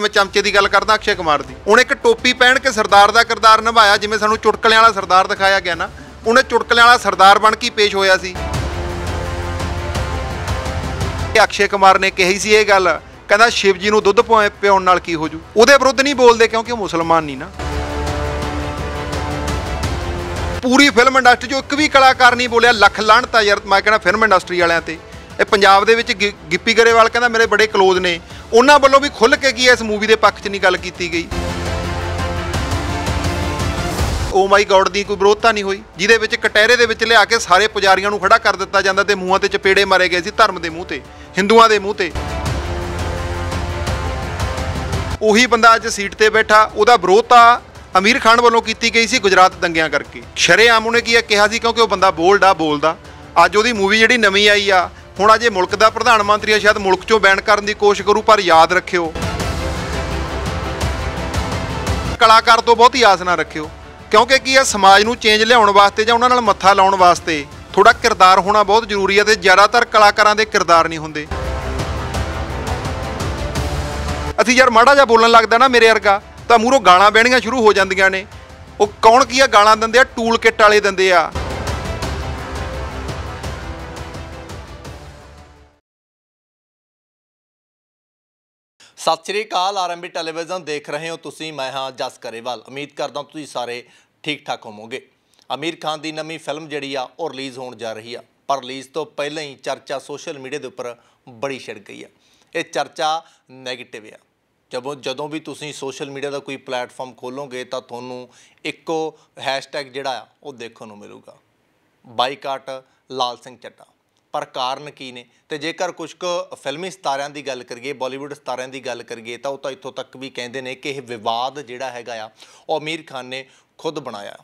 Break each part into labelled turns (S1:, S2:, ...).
S1: ਮੈਂ ਚਮਚੇ ਦੀ ਗੱਲ ਕਰਦਾ ਅਕਸ਼ੇ ਕੁਮਾਰ ਦੀ ਉਹਨੇ ਇੱਕ ਟੋਪੀ ਪਹਿਨ ਕੇ ਸਰਦਾਰ ਦਾ ਕਿਰਦਾਰ ਨਿਭਾਇਆ ਜਿਵੇਂ ਸਾਨੂੰ ਚੁਟਕਲਿਆਂ ਵਾਲਾ ਸਰਦਾਰ ਦਿਖਾਇਆ ਗਿਆ ਨਾ ਉਹਨੇ ਚੁਟਕਲਿਆਂ ਵਾਲਾ ਸਰਦਾਰ ਬਣ ਕੇ ਪੇਸ਼ ਹੋਇਆ ਸੀ ਅਕਸ਼ੇ ਕੁਮਾਰ ਨੇ ਕਹੀ ਸੀ ਇਹ ਗੱਲ ਕਹਿੰਦਾ ਸ਼ਿਵ ਜੀ ਨੂੰ ਦੁੱਧ ਪਿਉਣ ਨਾਲ ਕੀ ਹੋਜੂ ਉਹਦੇ ਵਿਰੁੱਧ ਨਹੀਂ ਬੋਲਦੇ ਕਿਉਂਕਿ ਉਹ ਮੁਸਲਮਾਨ ਨਹੀਂ ਨਾ ਪੂਰੀ ਫਿਲਮ ਇੰਡਸਟਰੀ 'ਚੋਂ ਇੱਕ ਵੀ ਕਲਾਕਾਰ ਨਹੀਂ ਬੋਲਿਆ ਲੱਖ ਲਾਣਤਾ ਯਾਰ ਮੈਂ ਕਹਿੰਦਾ ਫਿਲਮ ਇੰਡਸਟਰੀ ਵਾਲਿਆਂ ਤੇ ਇਹ ਪੰਜਾਬ ਦੇ ਵਿੱਚ ਗਿੱਪੀ ਗਰੇਵਾਲ ਕਹਿੰਦਾ ਮੇਰੇ ਬੜੇ ਕਲੋਜ਼ ਨੇ ਉਹਨਾਂ ਵੱਲੋਂ ਵੀ ਖੁੱਲ ਕੇ ਕੀ ਇਸ ਮੂਵੀ ਦੇ ਪੱਖ 'ਚ ਨਹੀਂ ਗੱਲ ਕੀਤੀ ਗਈ ਓ ਮਾਈ ਗॉड ਦੀ ਕੋਈ ਵਿਰੋਧਤਾ ਨਹੀਂ ਹੋਈ ਜਿਹਦੇ ਵਿੱਚ ਕਟਹਿਰੇ ਦੇ ਵਿੱਚ ਲਿਆ ਕੇ ਸਾਰੇ ਪੁਜਾਰੀਆਂ ਨੂੰ ਖੜਾ ਕਰ ਦਿੱਤਾ ਜਾਂਦਾ ਤੇ ਮੂੰਹਾਂ ਤੇ ਚਪੇੜੇ ਮਾਰੇ ਗਏ ਸੀ ਧਰਮ ਦੇ ਮੂੰਹ ਤੇ ਹਿੰਦੂਆਂ ਦੇ ਮੂੰਹ ਤੇ ਉਹੀ ਬੰਦਾ ਅੱਜ ਸੀਟ ਤੇ ਬੈਠਾ ਉਹਦਾ ਵਿਰੋਧਤਾ ਅਮੀਰ ਖਾਨ ਵੱਲੋਂ ਕੀਤੀ ਗਈ ਸੀ ਗੁਜਰਾਤ ਦੰਗਿਆਂ ਕਰਕੇ ਸ਼ਰੇਆਮ ਉਹਨੇ ਕੀ ਕਿਹਾ ਸੀ ਕਿਉਂਕਿ ਉਹ ਬੰਦਾ ਬੋਲਦਾ ਬੋਲਦਾ ਅੱਜ ਉਹਦੀ ਮੂਵੀ ਜਿਹੜੀ ਨਵੀਂ ਆਈ ਆ ਹੁਣ ਅਜੇ ਮੁਲਕ ਦਾ ਪ੍ਰਧਾਨ ਮੰਤਰੀ ਆ ਸ਼ਾਇਦ ਮੁਲਕ 'ਚੋਂ ਬੈਨ ਕਰਨ ਦੀ ਕੋਸ਼ਿਸ਼ ਕਰੂ ਪਰ ਯਾਦ ਰੱਖਿਓ ਕਲਾਕਾਰ ਤੋਂ ਬਹੁਤੀ ਆਸ ਨਾ ਰੱਖਿਓ ਕਿਉਂਕਿ ਕੀ ਆ ਸਮਾਜ ਨੂੰ ਚੇਂਜ ਲਿਆਉਣ ਵਾਸਤੇ ਜਾਂ ਉਹਨਾਂ ਨਾਲ ਮੱਥਾ ਲਾਉਣ ਵਾਸਤੇ ਥੋੜਾ ਕਿਰਦਾਰ ਹੋਣਾ ਬਹੁਤ ਜ਼ਰੂਰੀ ਹੈ ਤੇ ਜ਼ਿਆਦਾਤਰ ਕਲਾਕਾਰਾਂ ਦੇ ਕਿਰਦਾਰ ਨਹੀਂ ਹੁੰਦੇ ਅਸੀਂ ਯਾਰ ਮਾੜਾ ਜਿਹਾ ਬੋਲਣ ਲੱਗਦਾ ਨਾ ਮੇਰੇ ਵਰਗਾ ਤਾਂ ਮੂਰੋ ਗਾਲਾਂ ਬਹਿਣੀਆਂ ਸ਼ੁਰੂ ਹੋ ਜਾਂਦੀਆਂ ਨੇ ਉਹ ਕੌਣ ਕੀ ਆ ਗਾਲਾਂ ਦਿੰਦੇ ਆ ਟੂਲ ਕਿੱਟ ਵਾਲੇ ਦਿੰਦੇ ਆ
S2: ਸਤਿ ਸ੍ਰੀ ਅਕਾਲ ਆਰਐਮਬੀ ਟੈਲੀਵਿਜ਼ਨ ਦੇਖ ਰਹੇ ਹੋ ਤੁਸੀਂ ਮੈਂ ਹਾਂ ਜਸ ਕਰੇਵਾਲ ਉਮੀਦ ਕਰਦਾ ਤੁਸੀਂ ਸਾਰੇ ਠੀਕ ਠਾਕ ਹੋਵੋਗੇ ਅਮੀਰ ਖਾਨ ਦੀ ਨਵੀਂ ਫਿਲਮ ਜਿਹੜੀ ਆ ਉਹ ਰਿਲੀਜ਼ ਹੋਣ ਜਾ ਰਹੀ ਆ ਪਰ ਰਿਲੀਜ਼ ਤੋਂ ਪਹਿਲਾਂ ਹੀ ਚਰਚਾ ਸੋਸ਼ਲ ਮੀਡੀਆ ਦੇ ਉੱਪਰ ਬੜੀ ਛਿੜ ਗਈ ਆ ਇਹ ਚਰਚਾ 네ਗੇਟਿਵ ਆ ਜਦੋਂ ਜਦੋਂ ਵੀ ਤੁਸੀਂ ਸੋਸ਼ਲ ਮੀਡੀਆ ਦਾ ਕੋਈ ਪਲੇਟਫਾਰਮ ਖੋਲੋਗੇ ਤਾਂ ਤੁਹਾਨੂੰ ਇੱਕੋ ਹੈਸ਼ਟੈਗ ਜਿਹੜਾ ਆ ਉਹ ਦੇਖਣ ਨੂੰ ਮਿਲੂਗਾ ਬਾਈਕਾਟ ਲਾਲ ਸਿੰਘ ਚੱਡਾ ਪਰ ਕਾਰਨ ਕੀ ਨੇ ਤੇ ਜੇਕਰ ਕੁਝ ਕੁ ਫਿਲਮੀ ਸਤਾਰਿਆਂ ਦੀ ਗੱਲ ਕਰੀਏ ਬਾਲੀਵੁੱਡ ਸਤਾਰਿਆਂ ਦੀ ਗੱਲ ਕਰੀਏ ਤਾਂ ਉਹ ਤਾਂ ਇੱਥੋਂ ਤੱਕ ਵੀ ਕਹਿੰਦੇ ਨੇ ਕਿ ਇਹ ਵਿਵਾਦ ਜਿਹੜਾ ਹੈਗਾ ਆ ਉਹ ਅਮੀਰ ਖਾਨ ਨੇ ਖੁਦ ਬਣਾਇਆ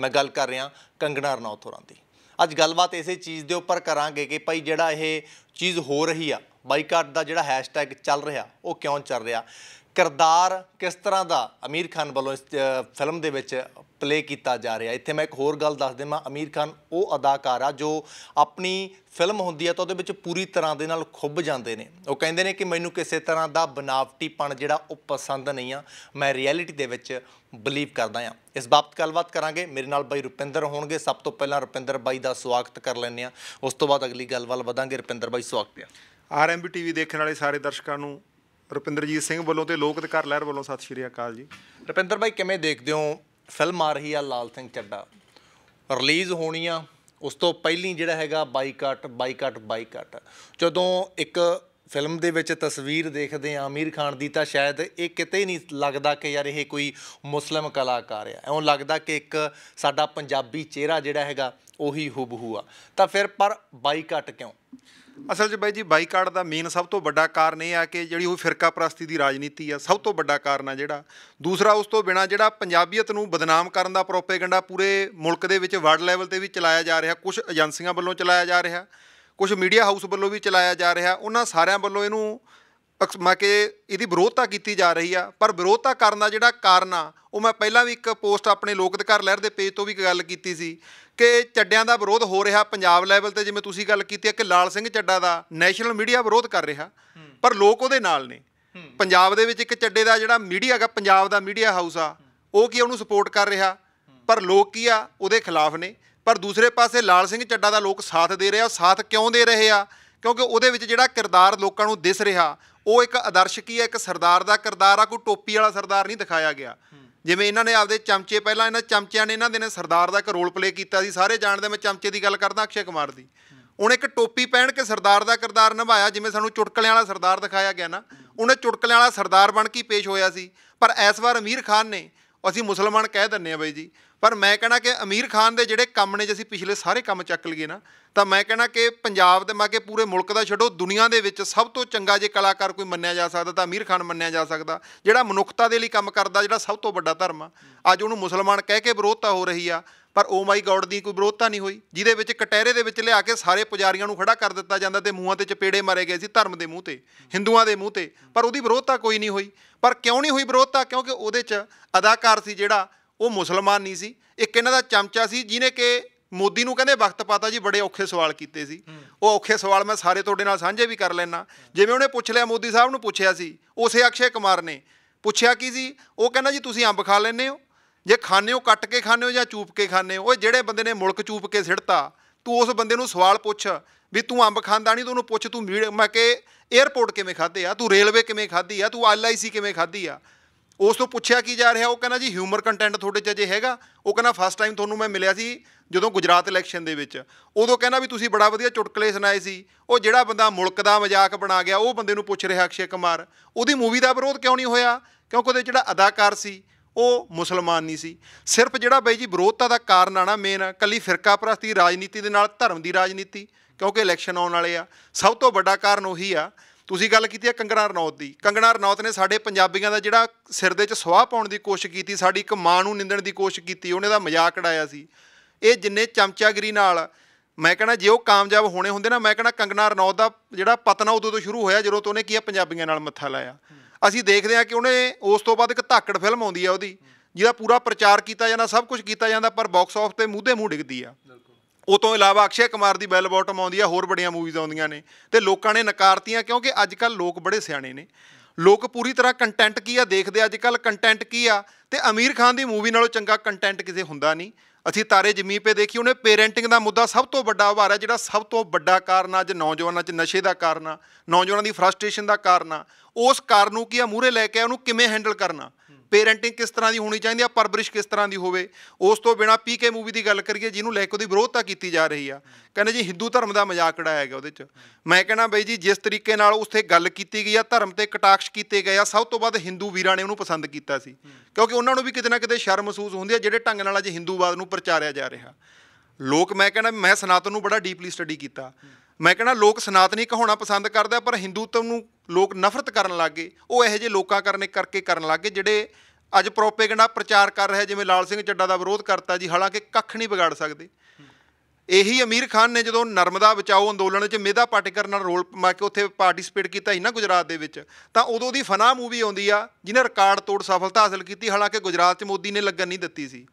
S2: ਮੈਂ ਗੱਲ ਕਰ ਰਿਹਾ ਕੰਗਣਾ ਰਣੌਤ ਹੋਰਾਂ ਦੀ ਅੱਜ ਗੱਲਬਾਤ ਇਸੇ ਚੀਜ਼ ਦੇ ਉੱਪਰ ਕਰਾਂਗੇ ਕਿ ਭਾਈ ਜਿਹੜਾ ਇਹ ਚੀਜ਼ ਹੋ ਰਹੀ ਆ ਬਾਈਕਾਟ ਦਾ ਜਿਹੜਾ ਹੈਸ਼ਟੈਗ ਚੱਲ ਰਿਹਾ ਉਹ ਕਿਉਂ ਚੱਲ ਰਿਹਾ ਕਿਰਦਾਰ ਕਿਸ ਤਰ੍ਹਾਂ ਦਾ ਅਮੀਰ ਖਾਨ ਵੱਲੋਂ ਇਸ ਫਿਲਮ ਦੇ ਵਿੱਚ ਪਲੇ ਕੀਤਾ ਜਾ ਰਿਹਾ ਇੱਥੇ ਮੈਂ ਇੱਕ ਹੋਰ ਗੱਲ ਦੱਸ ਦੇਵਾਂ ਅਮੀਰ ਖਾਨ ਉਹ ਅਦਾਕਾਰ ਆ ਜੋ ਆਪਣੀ ਫਿਲਮ ਹੁੰਦੀ ਹੈ ਤਾਂ ਉਹਦੇ ਵਿੱਚ ਪੂਰੀ ਤਰ੍ਹਾਂ ਦੇ ਨਾਲ ਖੁੱਭ ਜਾਂਦੇ ਨੇ ਉਹ ਕਹਿੰਦੇ ਨੇ ਕਿ ਮੈਨੂੰ ਕਿਸੇ ਤਰ੍ਹਾਂ ਦਾ ਬਨਾਵਟੀਪਣ ਜਿਹੜਾ ਉਹ ਪਸੰਦ ਨਹੀਂ ਆ ਮੈਂ ਰਿਐਲਿਟੀ ਦੇ ਵਿੱਚ ਬਲੀਵ ਕਰਦਾ ਆ ਇਸ ਬਾਬਤ ਗੱਲਬਾਤ ਕਰਾਂਗੇ ਮੇਰੇ ਨਾਲ ਬਾਈ ਰੁਪਿੰਦਰ ਹੋਣਗੇ ਸਭ ਤੋਂ ਪਹਿਲਾਂ ਰੁਪਿੰਦਰ ਬਾਈ ਦਾ ਸਵਾਗਤ ਕਰ ਲੈਂਦੇ ਆ ਉਸ ਤੋਂ ਬਾਅਦ ਅਗਲੀ ਗੱਲ ਵੱਲ ਵਧਾਂਗੇ ਰੁਪਿੰਦਰ ਬਾਈ ਸਵਾਗਤ
S1: ਆ ਆਰਐਮਬੀ ਟੀਵੀ ਦੇਖਣ ਵਾਲੇ ਸਾਰੇ ਦਰਸ਼ਕਾਂ ਨੂੰ ਰੁਪਿੰਦਰਜੀਤ ਸਿੰਘ ਵੱਲੋਂ ਤੇ
S2: ਲੋਕ ਅਧਿਕਾਰ ਲਹਿਰ ਵੱਲੋਂ ਸਤਿ ਸ਼੍ਰੀ ਅਕਾਲ ਜੀ ਰੁਪਿੰਦਰ ਭਾਈ ਕਿਵੇਂ ਦੇਖਦੇ ਹੋ ਫਿਲਮ ਆ ਰਹੀ ਆ ਲਾਲ ਸਿੰਘ ਚੱਡਾ ਰਿਲੀਜ਼ ਹੋਣੀ ਆ ਉਸ ਤੋਂ ਪਹਿਲੀ ਜਿਹੜਾ ਹੈਗਾ ਬਾਈਕਾਟ ਬਾਈਕਾਟ ਬਾਈਕਾਟ ਜਦੋਂ ਇੱਕ ਫਿਲਮ ਦੇ ਵਿੱਚ ਤਸਵੀਰ ਦੇਖਦੇ ਆ ਅਮੀਰ ਖਾਨ ਦੀ ਤਾਂ ਸ਼ਾਇਦ ਇਹ ਕਿਤੇ ਨਹੀਂ ਲੱਗਦਾ ਕਿ ਯਾਰ ਇਹ ਕੋਈ ਮੁਸਲਮ ਕਲਾਕਾਰ ਆ ਐਉਂ ਲੱਗਦਾ ਕਿ ਇੱਕ
S1: ਸਾਡਾ ਪੰਜਾਬੀ ਚਿਹਰਾ ਜਿਹੜਾ ਹੈਗਾ ਉਹੀ ਹੁਬ ਆ ਤਾਂ ਫਿਰ ਪਰ ਬਾਈਕਾਟ ਕਿਉਂ ਅਸਲ 'ਚ ਬਾਈ ਜੀ ਬਾਈਕਾਟ ਦਾ ਮੇਨ ਸਭ ਤੋਂ ਵੱਡਾ ਕਾਰਨ ਇਹ ਆ ਕਿ ਜਿਹੜੀ ਉਹ ਫਿਰਕਾ ਪ੍ਰਸਤੀ ਦੀ ਰਾਜਨੀਤੀ ਆ ਸਭ ਤੋਂ ਵੱਡਾ ਕਾਰਨ ਆ ਜਿਹੜਾ ਦੂਸਰਾ ਉਸ ਤੋਂ ਬਿਨਾ ਜਿਹੜਾ ਪੰਜਾਬੀਅਤ ਨੂੰ ਬਦਨਾਮ ਕਰਨ ਦਾ ਪ੍ਰੋਪੇਗੈਂਡਾ ਪੂਰੇ ਮੁਲਕ ਦੇ ਵਿੱਚ ਵਰਲਡ ਲੈਵਲ ਤੇ ਵੀ ਚਲਾਇਆ ਜਾ ਰਿਹਾ ਕੁਝ ਏਜੰਸੀਆਂ ਵੱਲੋਂ ਚਲਾਇਆ ਜਾ ਰਿਹਾ ਕੁਝ ਮੀਡੀਆ ਹਾਊਸ ਵੱਲੋਂ ਵੀ ਚਲਾਇਆ ਜਾ ਰਿਹਾ ਉਹਨਾਂ ਸਾਰਿਆਂ ਵੱਲੋਂ ਇਹਨੂੰ ਮੈਂ ਕਿ ਇਹਦੀ ਵਿਰੋਧਤਾ ਕੀਤੀ ਜਾ ਰਹੀ ਆ ਪਰ ਵਿਰੋਧਤਾ ਕਰਨ ਦਾ ਜਿਹੜਾ ਕਾਰਨ ਆ ਉਹ ਮੈਂ ਪਹਿਲਾਂ ਵੀ ਇੱਕ ਪੋਸਟ ਆਪਣੇ ਲੋਕ ਅਧਿਕਾਰ ਲਹਿਰ ਦੇ ਪੇਜ ਤੋਂ ਵੀ ਗੱਲ ਕੀਤੀ ਸੀ ਕਿ ਚੱਡਿਆਂ ਦਾ ਵਿਰੋਧ ਹੋ ਰਿਹਾ ਪੰਜਾਬ ਲੈਵਲ ਤੇ ਜਿਵੇਂ ਤੁਸੀਂ ਗੱਲ ਕੀਤੀ ਆ ਕਿ ਲਾਲ ਸਿੰਘ ਚੱਡਾ ਦਾ ਨੈਸ਼ਨਲ ਮੀਡੀਆ ਵਿਰੋਧ ਕਰ ਰਿਹਾ ਪਰ ਲੋਕ ਉਹਦੇ ਨਾਲ ਨੇ ਪੰਜਾਬ ਦੇ ਵਿੱਚ ਇੱਕ ਚੱਡੇ ਦਾ ਜਿਹੜਾ ਮੀਡੀਆ ਹੈਗਾ ਪੰਜਾਬ ਦਾ ਮੀਡੀਆ ਹਾਊਸ ਆ ਉਹ ਕੀ ਉਹਨੂੰ ਸਪੋਰਟ ਕਰ ਰਿਹਾ ਪਰ ਲੋਕ ਕੀ ਆ ਉਹਦੇ ਖਿਲਾਫ ਨੇ ਪਰ ਦੂਸਰੇ ਪਾਸੇ ਲਾਲ ਸਿੰਘ ਚੱਡਾ ਦਾ ਲੋਕ ਸਾਥ ਦੇ ਰਿਹਾ ਸਾਥ ਕਿਉਂ ਦੇ ਰਹੇ ਆ ਕਿਉਂਕਿ ਉਹਦੇ ਵਿੱਚ ਜਿਹੜਾ ਕਿਰਦਾਰ ਲੋਕਾਂ ਨੂੰ ਦਿਸ ਰਿਹਾ ਉਹ ਇੱਕ ਆਦਰਸ਼ ਕੀ ਹੈ ਇੱਕ ਸਰਦਾਰ ਦਾ ਕਿਰਦਾਰ ਆ ਕੋਈ ਟੋਪੀ ਵਾਲਾ ਸਰਦਾਰ ਨਹੀਂ ਦਿਖਾਇਆ ਗਿਆ ਜਿਵੇਂ ਇਹਨਾਂ ਨੇ ਆਪਦੇ ਚਮਚੇ ਪਹਿਲਾਂ ਇਹਨਾਂ ਚਮਚਿਆਂ ਨੇ ਇਹਨਾਂ ਦੇ ਨੇ ਸਰਦਾਰ ਦਾ ਇੱਕ ਰੋਲ ਪਲੇ ਕੀਤਾ ਸੀ ਸਾਰੇ ਜਾਣਦੇ ਮੈਂ ਚਮਚੇ ਦੀ ਗੱਲ ਕਰਦਾ ਅਕਸ਼ੇ ਕੁਮਾਰ ਦੀ ਉਹਨੇ ਇੱਕ ਟੋਪੀ ਪਹਿਣ ਕੇ ਸਰਦਾਰ ਦਾ ਕਿਰਦਾਰ ਨਿਭਾਇਆ ਜਿਵੇਂ ਸਾਨੂੰ ਚੁਟਕਲਿਆਂ ਵਾਲਾ ਸਰਦਾਰ ਦਿਖਾਇਆ ਗਿਆ ਨਾ ਉਹਨੇ ਚੁਟਕਲਿਆਂ ਵਾਲਾ ਸਰਦਾਰ ਬਣ ਕੇ ਪੇਸ਼ ਹੋਇਆ ਸੀ ਪਰ ਇਸ ਵਾਰ ਅਮੀਰ ਖਾਨ ਨੇ ਅਸੀਂ ਮੁਸਲਮਾਨ ਕਹਿ ਦਿੰਨੇ ਆ ਬਾਈ ਜੀ ਪਰ ਮੈਂ ਕਹਣਾ ਕਿ ਅਮੀਰ ਖਾਨ ਦੇ ਜਿਹੜੇ ਕੰਮ ਨੇ ਜੇ ਅਸੀਂ ਪਿਛਲੇ ਸਾਰੇ ਕੰਮ ਚੱਕ ਲਈਏ ਨਾ ਤਾਂ ਮੈਂ ਕਹਣਾ ਕਿ ਪੰਜਾਬ ਦੇ ਮਾਕੇ ਪੂਰੇ ਮੁਲਕ ਦਾ ਛੱਡੋ ਦੁਨੀਆ ਦੇ ਵਿੱਚ ਸਭ ਤੋਂ ਚੰਗਾ ਜੇ ਕਲਾਕਾਰ ਕੋਈ ਮੰਨਿਆ ਜਾ ਸਕਦਾ ਤਾਂ ਅਮੀਰ ਖਾਨ ਮੰਨਿਆ ਜਾ ਸਕਦਾ ਜਿਹੜਾ ਮਨੁੱਖਤਾ ਦੇ ਲਈ ਕੰਮ ਕਰਦਾ ਜਿਹੜਾ ਸਭ ਤੋਂ ਵੱਡਾ ਧਰਮ ਆ ਅੱਜ ਉਹਨੂੰ ਮੁਸਲਮਾਨ ਕਹਿ ਕੇ ਵਿਰੋਧਤਾ ਹੋ ਰਹੀ ਆ ਪਰ ਓ ਮਾਈ ਗੋਡ ਦੀ ਕੋਈ ਵਿਰੋਧਤਾ ਨਹੀਂ ਹੋਈ ਜਿਹਦੇ ਵਿੱਚ ਕਟਹਿਰੇ ਦੇ ਵਿੱਚ ਲਿਆ ਕੇ ਸਾਰੇ ਪੁਜਾਰੀਆਂ ਨੂੰ ਖੜਾ ਕਰ ਦਿੱਤਾ ਜਾਂਦਾ ਤੇ ਮੂੰਹਾਂ ਤੇ ਚਪੇੜੇ ਮਾਰੇ ਗਏ ਸੀ ਧਰਮ ਦੇ ਮੂੰਹ ਤੇ ਹਿੰਦੂਆਂ ਦੇ ਮੂੰਹ ਤੇ ਪਰ ਉਹਦੀ ਵਿਰੋਧਤਾ ਕੋਈ ਨਹੀਂ ਹੋਈ ਪਰ ਕਿਉਂ ਨਹੀਂ ਹੋਈ ਵਿਰੋਧਤਾ ਕਿਉਂਕਿ ਉਹਦੇ 'ਚ ਅਦਾਕਾਰ ਸੀ ਜਿਹੜਾ ਉਹ ਮੁਸਲਮਾਨ ਨਹੀਂ ਸੀ ਇੱਕ ਇਹਨਾਂ ਦਾ ਚਮਚਾ ਸੀ ਜਿਹਨੇ ਕਿ ਮੋਦੀ ਨੂੰ ਕਹਿੰਦੇ ਵਕਤ ਪਾਤਾ ਜੀ ਬੜੇ ਔਖੇ ਸਵਾਲ ਕੀਤੇ ਸੀ ਉਹ ਔਖੇ ਸਵਾਲ ਮੈਂ ਸਾਰੇ ਤੁਹਾਡੇ ਨਾਲ ਸਾਂਝੇ ਵੀ ਕਰ ਲੈਣਾ ਜਿਵੇਂ ਉਹਨੇ ਪੁੱਛ ਲਿਆ ਮੋਦੀ ਸਾਹਿਬ ਨੂੰ ਪੁੱਛਿਆ ਸੀ ਉਸੇ ਅਕਸ਼ੇ ਕੁਮਾਰ ਨੇ ਪੁੱਛਿਆ ਕੀ ਸੀ ਉਹ ਕਹਿੰਦਾ ਜੀ ਤੁਸੀਂ ਅੰਬ ਖਾ ਲੈਂਦੇ ਹੋ ਜੇ ਖਾਣੇ ਹੋ ਕੱਟ ਕੇ ਖਾਣੇ ਹੋ ਜਾਂ ਚੂਪ ਕੇ ਖਾਣੇ ਹੋ ਓਏ ਜਿਹੜੇ ਬੰਦੇ ਨੇ ਮੁਲਕ ਚੂਪ ਕੇ ਸਿੜਤਾ ਤੂੰ ਉਸ ਬੰਦੇ ਨੂੰ ਸਵਾਲ ਪੁੱਛ ਵੀ ਤੂੰ ਅੰਬ ਖਾਂਦਾ ਨਹੀਂ ਤੂੰ ਉਹਨੂੰ ਪੁੱਛ ਤੂੰ ਮੀੜ ਮੈਂ ਕਿ 에ਅਰਪੋਰਟ ਕਿਵੇਂ ਖਾਦੇ ਆ ਤੂੰ ਰੇਲਵੇ ਕਿਵੇਂ ਖਾਦੀ ਆ ਤੂੰ ਐਲਆਈਸੀ ਕਿਵੇਂ ਖਾਦੀ ਆ ਉਸ ਤੋਂ ਪੁੱਛਿਆ ਕੀ ਜਾ ਰਿਹਾ ਉਹ ਕਹਿੰਦਾ ਜੀ ਹਿਊਮਰ ਕੰਟੈਂਟ ਤੁਹਾਡੇ 'ਚ ਅਜੇ ਹੈਗਾ ਉਹ ਕਹਿੰਦਾ ਫਸਟ ਟਾਈਮ ਤੁਹਾਨੂੰ ਮੈਂ ਮਿਲਿਆ ਸੀ ਜਦੋਂ ਗੁਜਰਾਤ ਇਲੈਕਸ਼ਨ ਦੇ ਵਿੱਚ ਉਦੋਂ ਕਹਿੰਦਾ ਵੀ ਤੁਸੀਂ ਬੜਾ ਵਧੀਆ ਚੁਟਕਲੇ ਸੁਣਾਏ ਸੀ ਉਹ ਜਿਹੜਾ ਬੰਦਾ ਮੁਲਕ ਦਾ ਮਜ਼ਾਕ ਬਣਾ ਗਿਆ ਉਹ ਬੰਦੇ ਨੂੰ ਪੁੱਛ ਰਿਹਾ ਅਕਸ਼ੇ ਕੁਮਾਰ ਉਹਦੀ ਮੂਵੀ ਦਾ ਵਿਰੋਧ ਕਿਉਂ ਨਹੀਂ ਹੋਇਆ ਕਿਉਂਕਿ ਉਹਦੇ ਜਿਹੜਾ ਅਦਾਕਾਰ ਸੀ ਉਹ ਮੁਸਲਮਾਨ ਨਹੀਂ ਸੀ ਸਿਰਫ ਜਿਹੜਾ ਬਈ ਜੀ ਵਿਰੋਧਤਾ ਦਾ ਕਾਰਨ ਆਣਾ ਮੇਨ ਕੱਲੀ ਫਿਰਕਾ ਪ੍ਰਸਤੀ ਰਾਜਨੀਤੀ ਦੇ ਨਾਲ ਧਰਮ ਦੀ ਰਾਜਨੀਤੀ ਕਿਉਂਕਿ ਇਲੈਕਸ਼ਨ ਆਉਣ ਵਾਲੇ ਆ ਸਭ ਤੋਂ ਵੱਡਾ ਕਾਰਨ ਉਹੀ ਆ ਤੁਸੀਂ ਗੱਲ ਕੀਤੀ ਹੈ ਕੰਗਣਾ ਰਣੌਤ ਦੀ ਕੰਗਣਾ ਰਣੌਤ ਨੇ ਸਾਡੇ ਪੰਜਾਬੀਆਂ ਦਾ ਜਿਹੜਾ ਸਿਰ ਦੇ 'ਚ ਸਵਾਹ ਪਾਉਣ ਦੀ ਕੋਸ਼ਿਸ਼ ਕੀਤੀ ਸਾਡੀ ਇੱਕ ਮਾਂ ਨੂੰ ਨਿੰਦਣ ਦੀ ਕੋਸ਼ਿਸ਼ ਕੀਤੀ ਉਹਨੇ ਦਾ ਮਜ਼ਾਕ ਉਡਾਇਆ ਸੀ ਇਹ ਜਿੰਨੇ ਚਮਚਾਗਰੀ ਨਾਲ ਮੈਂ ਕਹਿੰਦਾ ਜੇ ਉਹ ਕਾਮਯਾਬ ਹੋਣੇ ਹੁੰਦੇ ਨਾ ਮੈਂ ਕਹਿੰਦਾ ਕੰਗਣਾ ਰਣੌਤ ਦਾ ਜਿਹੜਾ ਪਤਨਾ ਉਦੋਂ ਤੋਂ ਸ਼ੁਰੂ ਹੋਇਆ ਜਦੋਂ ਤੋਂ ਉਹਨੇ ਕੀ ਆ ਪੰਜਾਬੀਆਂ ਨਾਲ ਮੱਥਾ ਲਾਇਆ ਅਸੀਂ ਦੇਖਦੇ ਹਾਂ ਕਿ ਉਹਨੇ ਉਸ ਤੋਂ ਬਾਅਦ ਇੱਕ ਧਾਕੜ ਫਿਲਮ ਆਉਂਦੀ ਆ ਉਹਦੀ ਜਿਹਦਾ ਪੂਰਾ ਪ੍ਰਚਾਰ ਕੀਤਾ ਜਾਂਦਾ ਸਭ ਕੁਝ ਕੀਤਾ ਜਾਂਦਾ ਪਰ ਬਾਕਸ ਆਫ ਤੇ ਮੂਧੇ ਮੂੰਹ ਡਿੱਗਦੀ ਆ ਉਹ ਤੋਂ ਇਲਾਵਾ ਅਕਸ਼ੇ ਕੁਮਾਰ ਦੀ ਬੈਲ ਬਾਟਮ ਆਉਂਦੀ ਆ ਹੋਰ ਬੜੀਆਂ ਮੂਵੀਜ਼ ਆਉਂਦੀਆਂ ਨੇ ਤੇ ਲੋਕਾਂ ਨੇ ਨਕਾਰਤੀਆਂ ਕਿਉਂਕਿ ਅੱਜ ਕੱਲ ਲੋਕ ਬੜੇ ਸਿਆਣੇ ਨੇ ਲੋਕ ਪੂਰੀ ਤਰ੍ਹਾਂ ਕੰਟੈਂਟ ਕੀ ਆ ਦੇਖਦੇ ਅੱਜ ਕੱਲ ਕੰਟੈਂਟ ਕੀ ਆ ਤੇ ਅਮੀਰ ਖਾਨ ਦੀ ਮੂਵੀ ਨਾਲੋਂ ਚੰਗਾ ਕੰਟੈਂਟ ਕਿਸੇ ਹੁੰਦਾ ਨਹੀਂ ਅਸੀਂ ਤਾਰੇ ਜ਼ਮੀਨ 'ਤੇ ਦੇਖੀ ਉਹਨੇ ਪੇਰੈਂਟਿੰਗ ਦਾ ਮੁੱਦਾ ਸਭ ਤੋਂ ਵੱਡਾ ਉਭਾਰ ਹੈ ਜਿਹੜਾ ਸਭ ਤੋਂ ਵੱਡਾ ਕਾਰਨ ਅੱਜ ਨੌਜਵਾਨਾਂ 'ਚ ਨਸ਼ੇ ਦਾ ਕਾਰਨ ਆ ਨੌਜਵਾਨਾਂ ਦੀ ਫਰਸਟ੍ਰੇਸ਼ਨ ਦਾ ਕਾਰਨ ਆ ਉਸ ਕਾਰਨ ਨੂੰ ਕੀ ਆ ਮੂਰੇ ਲੈ ਕੇ ਉਹਨੂੰ ਕਿਵੇਂ ਹੈਂਡਲ ਕਰਨਾ ਪੇਰੈਂਟਿੰਗ ਕਿਸ ਤਰ੍ਹਾਂ ਦੀ ਹੋਣੀ ਚਾਹੀਦੀ ਆ ਪਰਵਰਿਸ਼ ਕਿਸ ਤਰ੍ਹਾਂ ਦੀ ਹੋਵੇ ਉਸ ਤੋਂ ਬਿਨਾ ਪੀਕੇ ਮੂਵੀ ਦੀ ਗੱਲ ਕਰੀਏ ਜਿਹਨੂੰ ਲੈ ਕੇ ਉਹਦੀ ਵਿਰੋਧਤਾ ਕੀਤੀ ਜਾ ਰਹੀ ਆ ਕਹਿੰਦੇ ਜੀ ਹਿੰਦੂ ਧਰਮ ਦਾ ਮਜ਼ਾਕ ਉਡਾਇਆ ਗਿਆ ਉਹਦੇ 'ਚ ਮੈਂ ਕਹਿੰਦਾ ਬਈ ਜੀ ਜਿਸ ਤਰੀਕੇ ਨਾਲ ਉਸਥੇ ਗੱਲ ਕੀਤੀ ਗਈ ਆ ਧਰਮ ਤੇ ਕਟਾਕਸ਼ ਕੀਤੇ ਗਏ ਆ ਸਭ ਤੋਂ ਵੱਧ ਹਿੰਦੂ ਵੀਰਾਂ ਨੇ ਉਹਨੂੰ ਪਸੰਦ ਕੀਤਾ ਸੀ ਕਿਉਂਕਿ ਉਹਨਾਂ ਨੂੰ ਵੀ ਕਿਤੇ ਨਾ ਕਿਤੇ ਸ਼ਰਮ ਮਹਿਸੂਸ ਹੁੰਦੀ ਆ ਜਿਹੜੇ ਢੰਗ ਨਾਲ ਅਜੇ ਹਿੰਦੂਵਾਦ ਨੂੰ ਪ੍ਰਚਾਰਿਆ ਜਾ ਰਿਹਾ ਲੋਕ ਮੈਂ ਕਹਿੰਦਾ ਮੈਂ ਸਨਾਤਨ ਨੂੰ ਬੜਾ ਡੀਪਲੀ ਸਟੱਡੀ ਕੀਤਾ ਮੈਂ ਕਹਿੰਦਾ ਲੋਕ ਸਨਾਤਨੀ ਕਹਾਉਣਾ ਪਸੰਦ ਕਰਦੇ ਆ ਪਰ ਹਿੰਦੂਤਵ ਨੂੰ ਲੋਕ ਨਫ਼ਰਤ ਕਰਨ ਲੱਗ ਗਏ ਉਹ ਇਹੋ ਜਿਹੇ ਲੋਕਾਂ ਕਰਨੇ ਕਰਕੇ ਕਰਨ ਲੱਗ ਗਏ ਜਿਹੜੇ ਅੱਜ ਪ੍ਰੋਪੇਗੈਂਡਾ ਪ੍ਰਚਾਰ ਕਰ ਰਹੇ ਜਿਵੇਂ ਲਾਲ ਸਿੰਘ ਚੱਡਾ ਦਾ ਵਿਰੋਧ ਕਰਤਾ ਜੀ ਹਾਲਾਂਕਿ ਕੱਖ ਨਹੀਂ ਵਿਗਾੜ ਸਕਦੇ ਇਹੀ ਅਮੀਰ ਖਾਨ ਨੇ ਜਦੋਂ ਨਰਮਦਾ ਬਚਾਓ ਅੰਦੋਲਨ ਵਿੱਚ ਮੇਧਾ ਪਾਟੇਕਰ ਨਾਲ ਰੋਲ ਪਾ ਕੇ ਉੱਥੇ ਪਾਰਟਿਸਿਪੇਟ ਕੀਤਾ ਸੀ ਨਾ ਗੁਜਰਾਤ ਦੇ ਵਿੱਚ ਤਾਂ ਉਦੋਂ ਦੀ ਫਨਾ ਮੂਵੀ ਆਉਂਦੀ ਆ ਜਿਹਨੇ ਰਿਕਾਰਡ ਤੋੜ ਸਫਲਤਾ ਹਾਸਲ ਕੀਤੀ ਹਾਲਾਂਕਿ ਗੁਜਰਾਤ 'ਚ ਮੋਦੀ ਨੇ ਲੱਗਣ ਨਹੀਂ ਦਿੱਤੀ ਸੀ